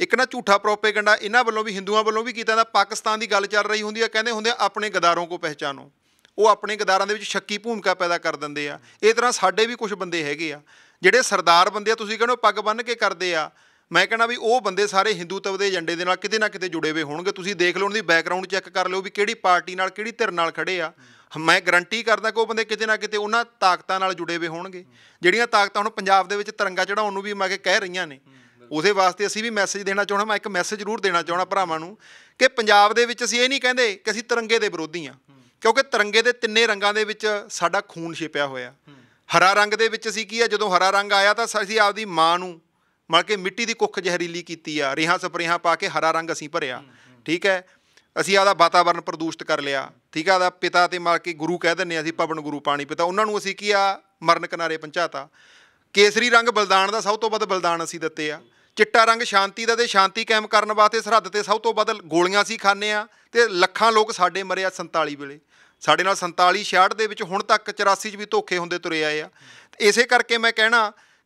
S1: ਇੱਕ ਨਾ ਝੂਠਾ ਪ੍ਰੋਪੇਗੈਂਡਾ ਇਹਨਾਂ ਵੱਲੋਂ ਵੀ ਹਿੰਦੂਆਂ ਵੱਲੋਂ ਵੀ ਕੀਤਾ ਜਾਂਦਾ ਪਾਕਿਸਤਾਨ ਦੀ ਗੱਲ ਚੱਲ ਰਹੀ ਹੁੰਦੀ ਆ ਕਹਿੰਦੇ ਹੁੰਦੇ ਆਪਣੇ ਗਦਾਰਾਂ ਕੋ ਪਹਿਚਾਨੋ ਉਹ ਆਪਣੇ ਗਦਾਰਾਂ ਦੇ ਵਿੱਚ ਸ਼ੱਕੀ ਭੂਮਿਕਾ ਪੈਦਾ ਕਰ ਦਿੰਦੇ ਆ ਇਹ ਤਰ੍ਹਾਂ ਸਾਡੇ ਵੀ ਕੁਝ ਬੰਦੇ ਹੈਗੇ ਆ ਜਿਹੜੇ ਸਰਦਾਰ ਬੰਦੇ ਆ ਤੁਸੀਂ ਕਹਿੰਦੇ ਪੱਗ ਬੰਨ ਕੇ ਕਰਦੇ ਆ ਮੈਂ ਕਹਿੰਦਾ ਵੀ ਉਹ ਬੰਦੇ ਸਾਰੇ ਹਿੰਦੂਤਵ ਦੇ ਏਜੰਡੇ ਦੇ ਨਾਲ ਕਿਤੇ ਨਾ ਕਿਤੇ ਜੁੜੇ ਹੋਏ ਹੋਣਗੇ ਤੁਸੀਂ ਦੇਖ ਲਓ ਉਹਦੀ ਦੀ ਬੈਕਗ੍ਰਾਉਂਡ ਚੈੱਕ ਕਰ ਲਿਓ ਵੀ ਕਿਹੜੀ ਪਾਰਟੀ ਨਾਲ ਕਿਹੜੀ ਧਿਰ ਨਾਲ ਖੜੇ ਆ ਮੈਂ ਗਰੰਟੀ ਕਰਦਾ ਕਿ ਉਹ ਬੰਦੇ ਕਿਤੇ ਨਾ ਕਿਤੇ ਉਹਨਾਂ ਤਾਕਤਾਂ ਨਾਲ ਜੁੜੇ ਹੋਏ ਹੋਣਗੇ ਜਿਹੜੀਆਂ ਤਾਕਤਾਂ ਹੁਣ ਪੰਜਾਬ ਦੇ ਵਿੱਚ ਤਰੰਗਾ ਚੜਾਉਣ ਨੂੰ ਵੀ ਮੈਂ ਕਹਿ ਰਹੀਆਂ ਨੇ ਉਹਦੇ ਵਾਸਤੇ ਅਸੀਂ ਵੀ ਮੈਸੇਜ ਦੇਣਾ ਚਾਹੁੰਦਾ ਮੈਂ ਇੱਕ ਮੈਸੇਜ ਜ਼ਰੂਰ ਦੇਣਾ ਚਾਹੁੰਦਾ ਭਰਾਵਾਂ ਨੂੰ ਕਿ ਪੰਜਾਬ ਦੇ ਵਿੱਚ ਅਸੀਂ ਇਹ ਨਹੀਂ ਕਹਿੰਦੇ ਕਿ ਅਸੀਂ ਤਿਰੰਗੇ ਦੇ ਵਿਰੋਧੀ ਆ ਕਿਉਂਕਿ ਤਿਰੰਗੇ ਦੇ ਤਿੰਨੇ ਰੰਗਾਂ ਦੇ ਵਿੱਚ ਸਾਡਾ ਖੂਨ ਛਿਪਿਆ ਹੋਇਆ ਹਰਾ ਰੰਗ ਦੇ ਵਿੱਚ ਅਸੀਂ ਕੀ ਆ ਜਦੋਂ ਹਰਾ ਰੰਗ ਆਇਆ ਤਾਂ ਅਸੀਂ ਆਪਦੀ ਮਾਂ ਨੂੰ ਮਲ ਕੇ ਮਿੱਟੀ ਦੀ ਕੁੱਖ ਜ਼ਹਿਰੀਲੀ ਕੀਤੀ ਆ ਰਿਹਾਂ ਸਪਰੇਹਾਂ ਪਾ ਕੇ ਹਰਾ ਰੰਗ ਅਸੀਂ ਭਰਿਆ ਠੀਕ ਹੈ ਅਸੀਂ ਆਦਾ ਵਾਤਾਵਰਣ ਪ੍ਰਦੂਸ਼ਿਤ ਕਰ ਲਿਆ ਠੀਕ ਆ ਦਾ ਪਿਤਾ ਤੇ ਮਲ ਕੇ ਗੁਰੂ ਕਹਿ ਦਿੰਨੇ ਅਸੀਂ ਪਵਨ ਗੁਰੂ ਪਾਣੀ ਪਿਤਾ ਉਹਨਾਂ ਨੂੰ ਅਸੀਂ ਕੀ ਆ ਮਰਨ ਕਿਨਾਰੇ ਪਹੁੰਚਾਤਾ ਕੇਸਰੀ ਰੰਗ ਬਲਦਾਨ ਦਾ ਸਭ ਤੋਂ ਵੱਧ ਬਲਦਾਨ ਅਸੀਂ ਦਿੱਤੇ ਆ ਚਿੱਟਾ ਰੰਗ ਸ਼ਾਂਤੀ ਦਾ ਤੇ ਸ਼ਾਂਤੀ ਕਾਇਮ ਕਰਨ ਵਾਸਤੇ ਸਰਹੱਦ ਤੇ ਸਭ ਤੋਂ ਵੱਧ ਗੋਲੀਆਂ ਸੀ ਖਾਣੇ ਆ ਤੇ ਲੱਖਾਂ ਲੋਕ ਸਾਡੇ ਮਰੇ ਆ 47 ਵੇਲੇ ਸਾਡੇ ਨਾਲ 47 66 ਦੇ ਵਿੱਚ ਹੁਣ ਤੱਕ 84 ਚ ਵੀ ਧੋਖੇ ਹੁੰਦੇ ਤੁਰੇ ਆਏ ਆ ਇਸੇ ਕਰਕੇ ਮੈਂ ਕਹਿਣਾ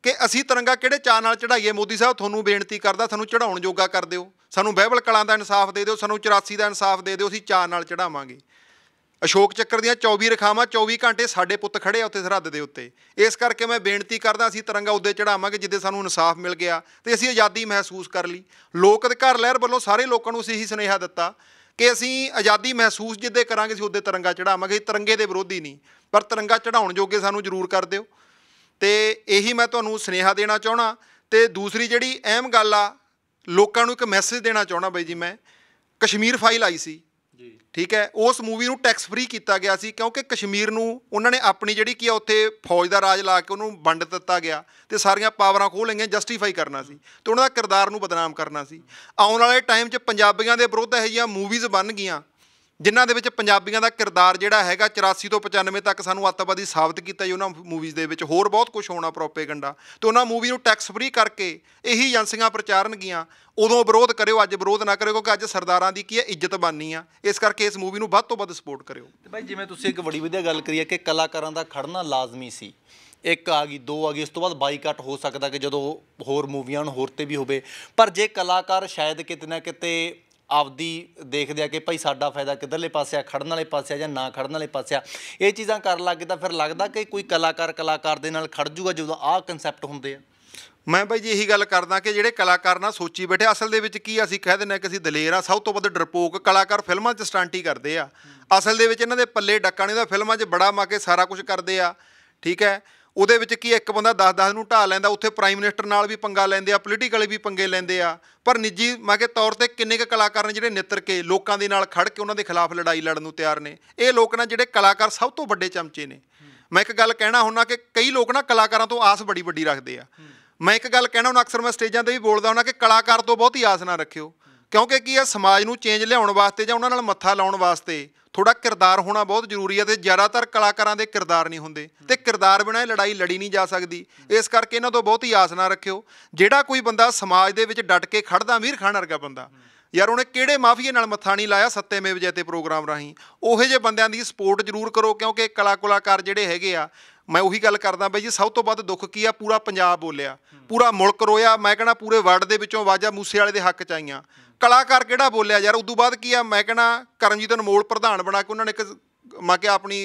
S1: ਕਿ ਅਸੀਂ ਤਿਰੰਗਾ ਕਿਹੜੇ ਚਾਹ ਨਾਲ ਚੜਾਈਏ ਮੋਦੀ ਸਾਹਿਬ ਤੁਹਾਨੂੰ ਬੇਨਤੀ ਕਰਦਾ ਸਾਨੂੰ ਚੜਾਉਣ ਜੋਗਾ ਕਰ ਦਿਓ ਸਾਨੂੰ ਬਹਿਬਲ ਕਲਾਂ ਦਾ ਇਨਸਾਫ ਦੇ ਦਿਓ ਸਾਨੂੰ 84 ਦਾ ਇਨਸਾਫ ਦੇ ਦਿਓ ਅਸੀਂ ਚਾਹ ਨਾਲ ਚੜਾਵਾਂਗੇ ਅਸ਼ੋਕ ਚੱਕਰ ਦੀਆਂ 24 ਰਖਾਵਾਂ 24 ਘੰਟੇ ਸਾਡੇ ਪੁੱਤ ਖੜੇ ਆ ਉੱਥੇ ਸਰਹੱਦ ਦੇ ਉੱਤੇ ਇਸ ਕਰਕੇ ਮੈਂ ਬੇਨਤੀ ਕਰਦਾ ਅਸੀਂ ਤਿਰੰਗਾ ਉੱਦੇ ਚੜਾਵਾਂਗੇ ਜਿੱਦੇ ਸਾਨੂੰ ਇਨਸਾਫ ਮਿਲ ਗਿਆ ਤੇ ਅਸੀਂ ਆਜ਼ਾਦੀ ਮਹਿਸੂਸ ਕਰ ਲਈ ਲੋਕ ਅਧਿਕਾਰ ਲਹਿਰ ਵੱਲੋਂ ਸਾਰੇ ਲੋਕਾਂ ਨੂੰ ਅਸੀਂ ਇਹੀ ਸੁਨੇਹਾ ਦਿੱਤਾ ਕਿ ਅਸੀਂ ਆਜ਼ਾਦੀ ਮਹਿਸੂਸ ਜਿੱਦੇ ਕਰਾਂਗੇ ਅਸੀਂ ਉੱਦੇ ਤਿਰੰਗਾ ਚੜਾਵਾਂਗੇ ਤਿਰੰਗੇ ਦੇ ਵਿਰੋਧੀ ਨਹੀਂ ਪਰ ਤਿਰੰਗਾ ਚੜਾਉਣ ਜੋਗੇ ਸਾਨੂੰ ਜ਼ਰੂਰ ਕਰ ਦਿਓ ਤੇ ਇਹੀ ਮੈਂ ਤੁਹਾਨੂੰ ਸਨੇਹਾ ਦੇਣਾ ਚਾਹਣਾ ਤੇ ਦੂਸਰੀ ਜਿਹੜੀ ਅਹਿਮ ਗੱਲ ਆ ਲੋਕਾਂ ਨੂੰ ਇੱਕ ਮੈਸੇਜ ਦੇਣਾ ਚਾਹਣਾ ਬਾਈ ਜੀ ਮੈਂ ਕਸ਼ਮੀਰ ਫਾਈਲ ਆਈ ਸੀ ਜੀ ਠੀਕ ਹੈ ਉਸ ਮੂਵੀ ਨੂੰ ਟੈਕਸ ਫ੍ਰੀ ਕੀਤਾ ਗਿਆ ਸੀ ਕਿਉਂਕਿ ਕਸ਼ਮੀਰ ਨੂੰ ਉਹਨਾਂ ਨੇ ਆਪਣੀ ਜਿਹੜੀ ਕੀ ਆ ਉੱਥੇ ਫੌਜ ਦਾ ਰਾਜ ਲਾ ਕੇ ਉਹਨੂੰ ਵੰਡ ਦਿੱਤਾ ਗਿਆ ਤੇ ਸਾਰੀਆਂ ਪਾਵਰਾਂ ਖੋਹ ਲਈਆਂ ਜਸਟੀਫਾਈ ਕਰਨਾ ਸੀ ਤੇ ਉਹਨਾਂ ਦਾ ਕਿਰਦਾਰ ਨੂੰ ਬਦਨਾਮ ਕਰਨਾ ਸੀ ਆਉਣ ਵਾਲੇ ਟਾਈਮ 'ਚ ਪੰਜਾਬੀਆਂ ਦੇ ਵਿਰੁੱਧ ਇਹ ਜੀਆਂ ਮੂਵੀਜ਼ ਬਣ ਗਈਆਂ ਜਿਨ੍ਹਾਂ ਦੇ ਵਿੱਚ ਪੰਜਾਬੀਆਂ ਦਾ ਕਿਰਦਾਰ ਜਿਹੜਾ ਹੈਗਾ 84 ਤੋਂ 95 ਤੱਕ ਸਾਨੂੰ ਅੱਤਵਾਦੀ ਸਾਬਤ ਕੀਤਾ ਜੀ ਉਹਨਾਂ ਮੂਵੀਜ਼ ਦੇ ਵਿੱਚ ਹੋਰ ਬਹੁਤ ਕੁਝ ਹੋਣਾ ਪ੍ਰੋਪੇਗੈਂਡਾ ਤੇ ਉਹਨਾਂ ਮੂਵੀ ਨੂੰ ਟੈਕਸ ਫ੍ਰੀ ਕਰਕੇ ਇਹੀ ਏਜੰਸੀਆਂ ਪ੍ਰਚਾਰਨ ਪ੍ਰਚਾਰਨਗੀਆਂ ਉਦੋਂ ਵਿਰੋਧ ਕਰਿਓ ਅੱਜ ਵਿਰੋਧ ਨਾ ਕਰਿਓ ਕਿਉਂਕਿ ਅੱਜ ਸਰਦਾਰਾਂ ਦੀ ਕੀ ਹੈ ਇੱਜ਼ਤ ਬਾਨੀ ਆ ਇਸ ਕਰਕੇ ਇਸ ਮੂਵੀ ਨੂੰ ਵੱਧ ਤੋਂ ਵੱਧ ਸਪੋਰਟ ਕਰਿਓ
S2: ਤੇ ਭਾਈ ਜਿਵੇਂ ਤੁਸੀਂ ਇੱਕ ਬੜੀ ਵਧੀਆ ਗੱਲ ਕਰੀ ਹੈ ਕਿ ਕਲਾਕਾਰਾਂ ਦਾ ਖੜਨਾ ਲਾਜ਼ਮੀ ਸੀ ਇੱਕ ਆ ਗਈ ਦੋ ਆ ਗਈ ਉਸ ਤੋਂ ਬਾਅਦ ਬਾਈਕਾਟ ਹੋ ਸਕਦਾ ਕਿ ਜਦੋਂ ਹੋਰ ਮੂਵੀਆਂ ਨੂੰ ਹੋਰ ਤੇ ਵੀ ਹੋਵੇ ਪਰ ਜੇ ਕਲਾਕਾਰ ਸ਼ਾਇਦ ਕਿਤੇ ਨਾ ਕਿਤੇ ਆਪਦੀ ਦੇਖਦੇ ਆ ਕਿ ਭਾਈ ਸਾਡਾ ਫਾਇਦਾ ਕਿੱਧਰਲੇ ਪਾਸੇ ਆ ਖੜਨ ਵਾਲੇ ਪਾਸੇ ਆ ਜਾਂ ਨਾ ਖੜਨ ਵਾਲੇ ਪਾਸੇ ਆ ਇਹ ਚੀਜ਼ਾਂ ਕਰਨ ਲੱਗੇ ਤਾਂ ਫਿਰ ਲੱਗਦਾ ਕਿ ਕੋਈ ਕਲਾਕਾਰ ਕਲਾਕਾਰ ਦੇ ਨਾਲ ਖੜ ਜੂਗਾ
S1: ਜਦੋਂ ਆਹ ਕਨਸੈਪਟ ਹੁੰਦੇ ਆ ਮੈਂ ਭਾਈ ਜੀ ਇਹੀ ਗੱਲ ਕਰਦਾ ਕਿ ਜਿਹੜੇ ਕਲਾਕਾਰ ਨਾ ਸੋਚੀ ਬੈਠੇ ਅਸਲ ਦੇ ਵਿੱਚ ਕੀ ਅਸੀਂ ਕਹਿ ਦਿੰਨੇ ਕਿ ਅਸੀਂ ਦਲੇਰ ਆ ਸਭ ਤੋਂ ਵੱਧ ਡਰਪੋਕ ਕਲਾਕਾਰ ਫਿਲਮਾਂ 'ਚ ਸਟੰਟੀ ਕਰਦੇ ਆ ਅਸਲ ਦੇ ਵਿੱਚ ਇਹਨਾਂ ਦੇ ਪੱਲੇ ਡੱਕਾ ਨਹੀਂ ਦਾ ਫਿਲਮਾਂ 'ਚ ਬੜਾ ਮਾ ਕੇ ਸਾਰਾ ਕੁਝ ਕਰਦੇ ਆ ਠੀਕ ਹੈ ਉਹਦੇ ਵਿੱਚ ਕੀ ਇੱਕ ਬੰਦਾ 10-10 ਨੂੰ ਢਾ ਲੈਂਦਾ ਉੱਥੇ ਪ੍ਰਾਈਮ ਮਿਨਿਸਟਰ ਨਾਲ ਵੀ ਪੰਗਾ ਲੈਂਦੇ ਆ ਪੋਲੀਟੀਕਲ ਵੀ ਪੰਗੇ ਲੈਂਦੇ ਆ ਪਰ ਨਿੱਜੀ ਮੈਂ ਕਿ ਤੌਰ ਤੇ ਕਿੰਨੇ ਕੁ ਕਲਾਕਾਰ ਨੇ ਜਿਹੜੇ ਨਿੱਤਰ ਕੇ ਲੋਕਾਂ ਦੇ ਨਾਲ ਖੜ ਕੇ ਉਹਨਾਂ ਦੇ ਖਿਲਾਫ ਲੜਾਈ ਲੜਨ ਨੂੰ ਤਿਆਰ ਨੇ ਇਹ ਲੋਕ ਨਾ ਜਿਹੜੇ ਕਲਾਕਾਰ ਸਭ ਤੋਂ ਵੱਡੇ ਚਮਚੇ ਨੇ ਮੈਂ ਇੱਕ ਗੱਲ ਕਹਿਣਾ ਹੁੰਨਾ ਕਿ ਕਈ ਲੋਕ ਨਾ ਕਲਾਕਾਰਾਂ ਤੋਂ ਆਸ ਬੜੀ ਵੱਡੀ ਰੱਖਦੇ ਆ ਮੈਂ ਇੱਕ ਗੱਲ ਕਹਿਣਾ ਹੁਣ ਅਕਸਰ ਮੈਂ ਸਟੇਜਾਂ ਤੇ ਵੀ ਬੋਲਦਾ ਹੁੰਨਾ ਕਿ ਕਲਾਕਾਰ ਤੋਂ ਬਹੁਤੀ ਆਸ ਨਾ ਰੱਖਿਓ ਕਿਉਂਕਿ ਕੀ ਹੈ ਸਮਾਜ ਨੂੰ ਚੇਂਜ ਲਿਆਉਣ ਵਾਸਤੇ ਜਾਂ ਉਹਨਾਂ ਨਾਲ ਮੱਥਾ ਲਾਉਣ ਵਾਸਤੇ ਥੋੜਾ ਕਿਰਦਾਰ ਹੋਣਾ ਬਹੁਤ ਜ਼ਰੂਰੀ ਹੈ ਤੇ ਜ਼ਿਆਦਾਤਰ ਕਲਾਕਾਰਾਂ ਦੇ ਕਿਰਦਾਰ ਨਹੀਂ ਹੁੰਦੇ ਤੇ ਕਿਰਦਾਰ ਬਿਨਾਂ ਇਹ ਲੜਾਈ ਲੜੀ ਨਹੀਂ ਜਾ ਸਕਦੀ ਇਸ ਕਰਕੇ ਇਹਨਾਂ ਤੋਂ ਬਹੁਤੀ ਆਸ ਨਾ ਰੱਖਿਓ ਜਿਹੜਾ ਕੋਈ ਬੰਦਾ ਸਮਾਜ ਦੇ ਵਿੱਚ ਡਟ ਕੇ ਖੜਦਾ ਮੀਰ ਖਾਨ ਵਰਗਾ ਬੰਦਾ ਯਾਰ ਉਹਨੇ ਕਿਹੜੇ ਮਾਫੀਏ ਨਾਲ ਮੱਥਾ ਨਹੀਂ ਲਾਇਆ ਸੱਤੇ ਮੇਵ ਜੈਤੇ ਪ੍ਰੋਗਰਾਮ ਰਾਹੀਂ ਉਹੋ ਜਿਹੇ ਬੰਦਿਆਂ ਦੀ ਸਪੋਰਟ ਜ਼ਰੂਰ ਕਰੋ ਕਿਉਂਕਿ ਕਲਾ ਕਲਾਕਾਰ ਜਿਹੜੇ ਹੈਗੇ ਆ ਮੈਂ ਉਹੀ ਗੱਲ ਕਰਦਾ ਬਈ ਜੀ ਸਭ ਤੋਂ ਵੱਧ ਦੁੱਖ ਕੀ ਆ ਪੂਰਾ ਪੰਜਾਬ ਬੋਲਿਆ ਪੂਰਾ ਮੁਲਕ ਰੋਇਆ ਮੈਂ ਕਹਿੰਦਾ ਪੂਰੇ ਵਰਲਡ ਦੇ ਵਿੱਚੋਂ ਆਵਾਜ਼ਾਂ ਮੂਸੇ ਵਾਲੇ ਦੇ ਹੱਕ ਚ ਆਈਆਂ ਕਲਾਕਾਰ ਕਿਹੜਾ ਬੋਲਿਆ ਯਾਰ ਉਦੋਂ ਬਾਅਦ ਕੀ ਆ ਮੈਂ ਕਹਣਾ ਕਰਮਜੀਤ ਅਨਮੋਲ ਪ੍ਰਧਾਨ ਬਣਾ ਕੇ ਉਹਨਾਂ ਨੇ ਇੱਕ ਮਾ ਕੇ ਆਪਣੀ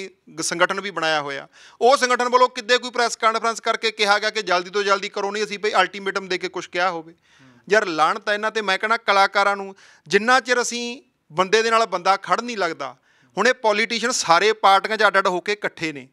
S1: ਸੰਗਠਨ ਵੀ ਬਣਾਇਆ ਹੋਇਆ ਉਹ ਸੰਗਠਨ ਵੱਲੋਂ ਕਿੱਦੇ ਕੋਈ ਪ੍ਰੈਸ ਕਾਨਫਰੰਸ ਕਰਕੇ ਕਿਹਾ ਗਿਆ ਕਿ ਜਲਦੀ ਤੋਂ ਜਲਦੀ ਕਰੋ ਨਹੀਂ ਅਸੀਂ ਭਈ ਅਲਟੀਮੇਟਮ ਦੇ ਕੇ ਕੁਝ ਕਿਹਾ ਹੋਵੇ ਯਾਰ ਤਾਂ ਇਹਨਾਂ ਤੇ ਮੈਂ ਕਹਣਾ ਕਲਾਕਾਰਾਂ ਨੂੰ ਜਿੰਨਾ ਚਿਰ ਅਸੀਂ ਬੰਦੇ ਦੇ ਨਾਲ ਬੰਦਾ ਖੜ ਨਹੀਂ ਲੱਗਦਾ ਹੁਣ ਇਹ ਪੋਲੀਟੀਸ਼ੀਅਨ ਸਾਰੇ ਪਾਰਟੀਆਂ 'ਚ ਅੱਡ-ਅੱਡ ਹੋ ਕੇ ਇਕੱਠੇ ਨੇ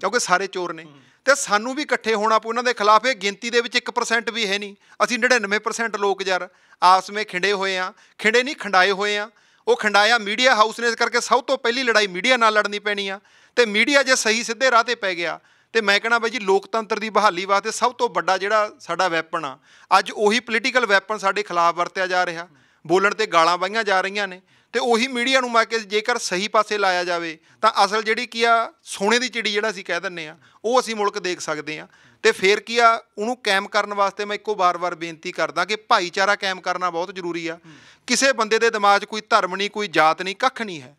S1: ਕਿਉਂਕਿ ਸਾਰੇ ਚੋਰ ਨੇ ਤੇ ਸਾਨੂੰ ਵੀ ਇਕੱਠੇ ਹੋਣਾ ਪਊ ਉਹਨਾਂ ਦੇ ਖਿਲਾਫ ਇਹ ਗਿਣਤੀ ਦੇ ਵਿੱਚ 1% ਵੀ ਹੈ ਨਹੀਂ ਅਸੀਂ 99% ਲੋਕ ਯਾਰ ਆਸਮੇ ਵਿੱਚ ਖਿੰਡੇ ਹੋਏ ਆ ਖਿੰਡੇ ਨਹੀਂ ਖੰਡਾਏ ਹੋਏ ਆ ਉਹ ਖੰਡਾਇਆ ਮੀਡੀਆ ਹਾਊਸ ਨੇ ਇਸ ਕਰਕੇ ਸਭ ਤੋਂ ਪਹਿਲੀ ਲੜਾਈ ਮੀਡੀਆ ਨਾਲ ਲੜਨੀ ਪੈਣੀ ਆ ਤੇ ਮੀਡੀਆ ਜੇ ਸਹੀ ਸਿੱਧੇ ਰਾਹ ਤੇ ਪੈ ਗਿਆ ਤੇ ਮੈਂ ਕਹਣਾ ਬਈ ਜੀ ਲੋਕਤੰਤਰ ਦੀ ਬਹਾਲੀ ਵਾਸਤੇ ਸਭ ਤੋਂ ਵੱਡਾ ਜਿਹੜਾ ਸਾਡਾ ਵੈਪਨ ਆ ਅੱਜ ਉਹੀ ਪੋਲੀਟੀਕਲ ਵੈਪਨ ਸਾਡੇ ਖਿਲਾਫ ਵਰਤਿਆ ਜਾ ਰਿਹਾ ਬੋਲਣ ਤੇ ਗਾਲਾਂ ਵਾਈਆਂ ਜਾ ਰਹੀਆਂ ਨੇ ਤੇ ਉਹੀ ਮੀਡੀਆ ਨੂੰ ਮੈਂ ਕਿ ਜੇਕਰ ਸਹੀ ਪਾਸੇ ਲਾਇਆ ਜਾਵੇ ਤਾਂ ਅਸਲ ਜਿਹੜੀ ਕੀ ਆ ਸੋਨੇ ਦੀ ਚਿੜੀ ਜਿਹੜਾ ਅਸੀਂ ਕਹਿ ਦਿੰਨੇ ਆ ਉਹ ਅਸੀਂ ਮੁਲਕ ਦੇਖ ਸਕਦੇ ਆ ਤੇ ਫੇਰ ਕੀ ਆ ਉਹਨੂੰ ਕਾਇਮ ਕਰਨ ਵਾਸਤੇ ਮੈਂ ਇੱਕੋ ਵਾਰ-ਵਾਰ ਬੇਨਤੀ ਕਰਦਾ ਕਿ ਭਾਈਚਾਰਾ ਕਾਇਮ ਕਰਨਾ ਬਹੁਤ ਜ਼ਰੂਰੀ ਆ ਕਿਸੇ ਬੰਦੇ ਦੇ ਦਿਮਾਗ 'ਚ ਕੋਈ ਧਰਮ ਨਹੀਂ ਕੋਈ ਜਾਤ ਨਹੀਂ ਕੱਖ ਨਹੀਂ ਹੈ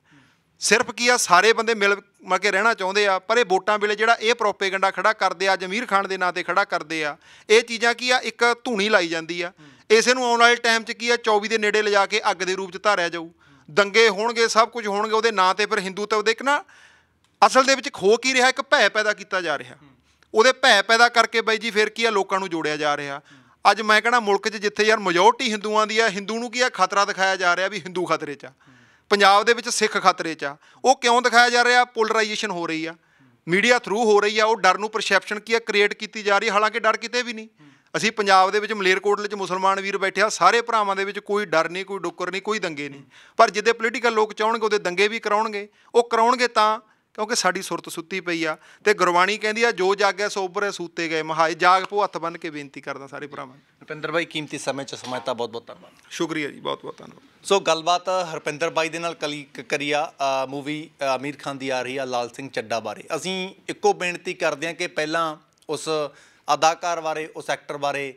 S1: ਸਿਰਫ ਕੀ ਆ ਸਾਰੇ ਬੰਦੇ ਮਿਲ ਮਾ ਕੇ ਰਹਿਣਾ ਚਾਹੁੰਦੇ ਆ ਪਰ ਇਹ ਵੋਟਾਂ ਵੇਲੇ ਜਿਹੜਾ ਇਹ ਪ੍ਰੋਪੇਗੈਂਡਾ ਖੜਾ ਕਰਦੇ ਆ ਜਮੀਰ ਖਾਨ ਦੇ ਨਾਂ ਤੇ ਖੜਾ ਕਰਦੇ ਆ ਇਹ ਚੀਜ਼ਾਂ ਕੀ ਆ ਇੱਕ ਧੂਣੀ ਲਾਈ ਜਾਂਦੀ ਆ ਇਸੇ ਨੂੰ ਆਉਣ ਵਾਲੇ ਟਾਈਮ 'ਚ ਕੀ ਆ 24 ਦੇ ਨੇੜੇ ਲਿਜਾ ਕੇ ਅੱਗ ਦੇ ਰੂਪ 'ਚ ਧਾਰਿਆ ਜਾਊ ਦੰਗੇ ਹੋਣਗੇ ਸਭ ਕੁਝ ਹੋਣਗੇ ਉਹਦੇ ਨਾਂ ਤੇ ਫਿਰ ਹਿੰਦੂਤਵ ਦੇ ਇੱਕ ਨਾ ਅਸਲ ਦੇ ਵਿੱਚ ਖੋ ਕੀ ਰਿਹਾ ਇੱਕ ਭੈ ਪੈਦਾ ਕੀਤਾ ਜਾ ਰਿਹਾ ਉਹਦੇ ਭੈ ਪੈਦਾ ਕਰਕੇ ਬਾਈ ਜੀ ਫਿਰ ਕੀ ਆ ਲੋਕਾਂ ਨੂੰ ਜੋੜਿਆ ਜਾ ਰਿਹਾ ਅੱਜ ਮੈਂ ਕਹਣਾ ਮੁਲਕ 'ਚ ਜਿੱਥੇ ਯਾਰ ਮੈਜੋਰਟੀ ਹਿੰਦੂਆਂ ਦੀ ਆ ਹਿੰਦੂ ਨੂੰ ਕੀ ਆ ਖਤਰਾ ਦਿਖਾਇਆ ਜਾ ਰਿਹਾ ਵੀ ਹਿੰਦੂ ਖਤਰੇ 'ਚ ਆ ਪੰਜਾਬ ਦੇ ਵਿੱਚ ਸਿੱਖ ਖਤਰੇ 'ਚ ਆ ਉਹ ਕਿਉਂ ਦਿਖਾਇਆ ਜਾ ਰਿਹਾ ਪੋਲਰਾਈਜੇਸ਼ਨ ਹੋ ਰਹੀ ਆ ਮੀਡੀਆ ਥਰੂ ਹੋ ਰਹੀ ਆ ਉਹ ਡਰ ਨੂੰ ਪਰਸੈਪਸ਼ਨ ਕੀ ਆ ਕ੍ਰੀਏਟ ਕੀਤੀ ਜਾ ਰਹੀ ਹਾਲਾਂਕਿ ਡਰ ਕਿਤੇ ਵੀ ਨਹੀਂ ਅਸੀਂ ਪੰਜਾਬ ਦੇ ਵਿੱਚ ਮਲੇਰਕੋਟਲੇ 'ਚ ਮੁਸਲਮਾਨ ਵੀਰ ਬੈਠਿਆ ਸਾਰੇ ਭਰਾਵਾਂ ਦੇ ਵਿੱਚ ਕੋਈ ਡਰ ਨਹੀਂ ਕੋਈ ਡੁੱਕਰ ਨਹੀਂ ਕੋਈ ਦੰਗੇ ਨਹੀਂ ਪਰ ਜਿੱਦੇ ਪੋਲੀਟੀਕਲ ਲੋਕ ਚਾਹਣਗੇ ਉਹਦੇ ਦੰਗੇ ਵੀ ਕਰਾਉਣਗੇ ਉਹ ਕਰਾਉਣਗੇ ਤਾਂ ਕਿਉਂਕਿ ਸਾਡੀ ਸੁਰਤ ਸੁੱਤੀ ਪਈ ਆ ਤੇ ਗੁਰਬਾਣੀ ਕਹਿੰਦੀ ਆ ਜੋ ਜਾਗਿਆ ਸੋ ਉੱਪਰ ਸੂਤੇ ਗਏ ਮਹਾਏ ਜਾਗ ਪੋ ਹੱਥ ਬੰਨ ਕੇ ਬੇਨਤੀ ਕਰਦਾ ਸਾਰੇ ਭਰਾਵਾਂ
S2: ਰੁਪਿੰਦਰ ਬਾਈ ਕੀਮਤੀ ਸਮੇਂ ਚ ਸਮਾਇਤਾ ਬਹੁਤ ਬਹੁਤ ਧੰਨਵਾਦ ਸ਼ੁਕਰੀਆ ਜੀ ਬਹੁਤ ਬਹੁਤ ਧੰਨਵਾਦ ਸੋ ਗੱਲਬਾਤ ਹਰਪਿੰਦਰ ਬਾਈ ਦੇ ਨਾਲ ਕਲੀ ਕਰੀਆ ਮੂਵੀ ਅਮੀਰ ਖਾਨ ਦੀ ਆ ਰਹੀ ਆ ਲਾਲ ਸਿੰਘ ਚੱਡਾ ਬਾਰੇ ਅਸੀਂ ਇੱਕੋ ਬੇਨਤੀ ਕਰਦੇ ਆ ਕਿ ਪਹਿਲਾਂ ਉਸ ਅਦਾਕਾਰ ਬਾਰੇ ਉਸ ਐਕਟਰ ਬਾਰੇ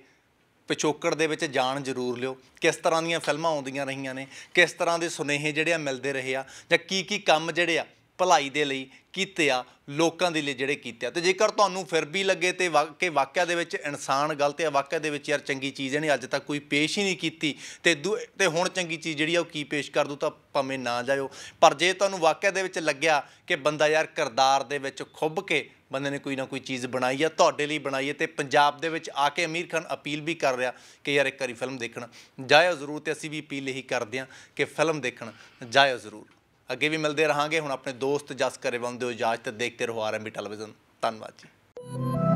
S2: ਪਿਛੋਕੜ ਦੇ ਵਿੱਚ ਜਾਣ ਜ਼ਰੂਰ ਲਿਓ ਕਿਸ ਤਰ੍ਹਾਂ ਦੀਆਂ ਫਿਲਮਾਂ ਆਉਂਦੀਆਂ ਰਹੀਆਂ ਨੇ ਕਿਸ ਤਰ੍ਹਾਂ ਦੇ ਸੁਨੇਹੇ ਜਿਹੜੇ ਆ ਮਿਲਦੇ ਰਹੇ ਆ ਜਾਂ ਕੀ ਕੀ ਕੰਮ ਜਿਹੜੇ ਆ ਭਲਾਈ ਦੇ ਲਈ ਕੀਤੇ ਆ ਲੋਕਾਂ ਦੇ ਲਈ ਜਿਹੜੇ ਕੀਤੇ ਆ ਤੇ ਜੇਕਰ ਤੁਹਾਨੂੰ ਫਿਰ ਵੀ ਲੱਗੇ ਤੇ ਕਿ ਵਾਕਿਆ ਦੇ ਵਿੱਚ ਇਨਸਾਨ ਗਲਤ ਹੈ ਵਾਕਿਆ ਦੇ ਵਿੱਚ ਯਾਰ ਚੰਗੀ ਚੀਜ਼ ਨਹੀਂ ਅੱਜ ਤੱਕ ਕੋਈ ਪੇਸ਼ ਹੀ ਨਹੀਂ ਕੀਤੀ ਤੇ ਤੇ ਹੁਣ ਚੰਗੀ ਚੀਜ਼ ਜਿਹੜੀ ਆ ਉਹ ਕੀ ਪੇਸ਼ ਕਰ ਦੂ ਤਾਂ ਭਾਵੇਂ ਨਾ ਜਾਇਓ ਪਰ ਜੇ ਤੁਹਾਨੂੰ ਵਾਕਿਆ ਦੇ ਵਿੱਚ ਲੱਗਿਆ ਕਿ ਬੰਦਾ ਯਾਰ ਕਰਦਾਰ ਦੇ ਵਿੱਚ ਖੁੱਭ ਕੇ ਬੰਦੇ ਨੇ ਕੋਈ ਨਾ ਕੋਈ ਚੀਜ਼ ਬਣਾਈ ਆ ਤੁਹਾਡੇ ਲਈ ਬਣਾਈ ਹੈ ਤੇ ਪੰਜਾਬ ਦੇ ਵਿੱਚ ਆ ਕੇ ਅਮੀਰ ਖਾਨ ਅਪੀਲ ਵੀ ਕਰ ਰਿਹਾ ਕਿ ਯਾਰ ਇੱਕ ਵਾਰੀ ਫਿਲਮ ਦੇਖਣ ਜਾਇਓ ਜ਼ਰੂਰ ਤੇ ਅਸੀਂ ਵੀ ਅਪੀਲ ਇਹੀ ਕਰਦੇ ਆ ਕਿ ਫਿਲਮ ਦੇਖਣ ਜਾਇਓ ਜ਼ਰੂਰ ਅੱਗੇ ਵੀ ਮਿਲਦੇ ਰਹਾਂਗੇ ਹੁਣ ਆਪਣੇ ਦੋਸਤ ਜਸ ਕਰੇਵਨ ਦਿਓ ਤੇ ਦੇਖਦੇ ਰਹੋ ਆਰਐਮਬੀ ਟੈਲੀਵਿਜ਼ਨ ਧੰਨਵਾਦ ਜੀ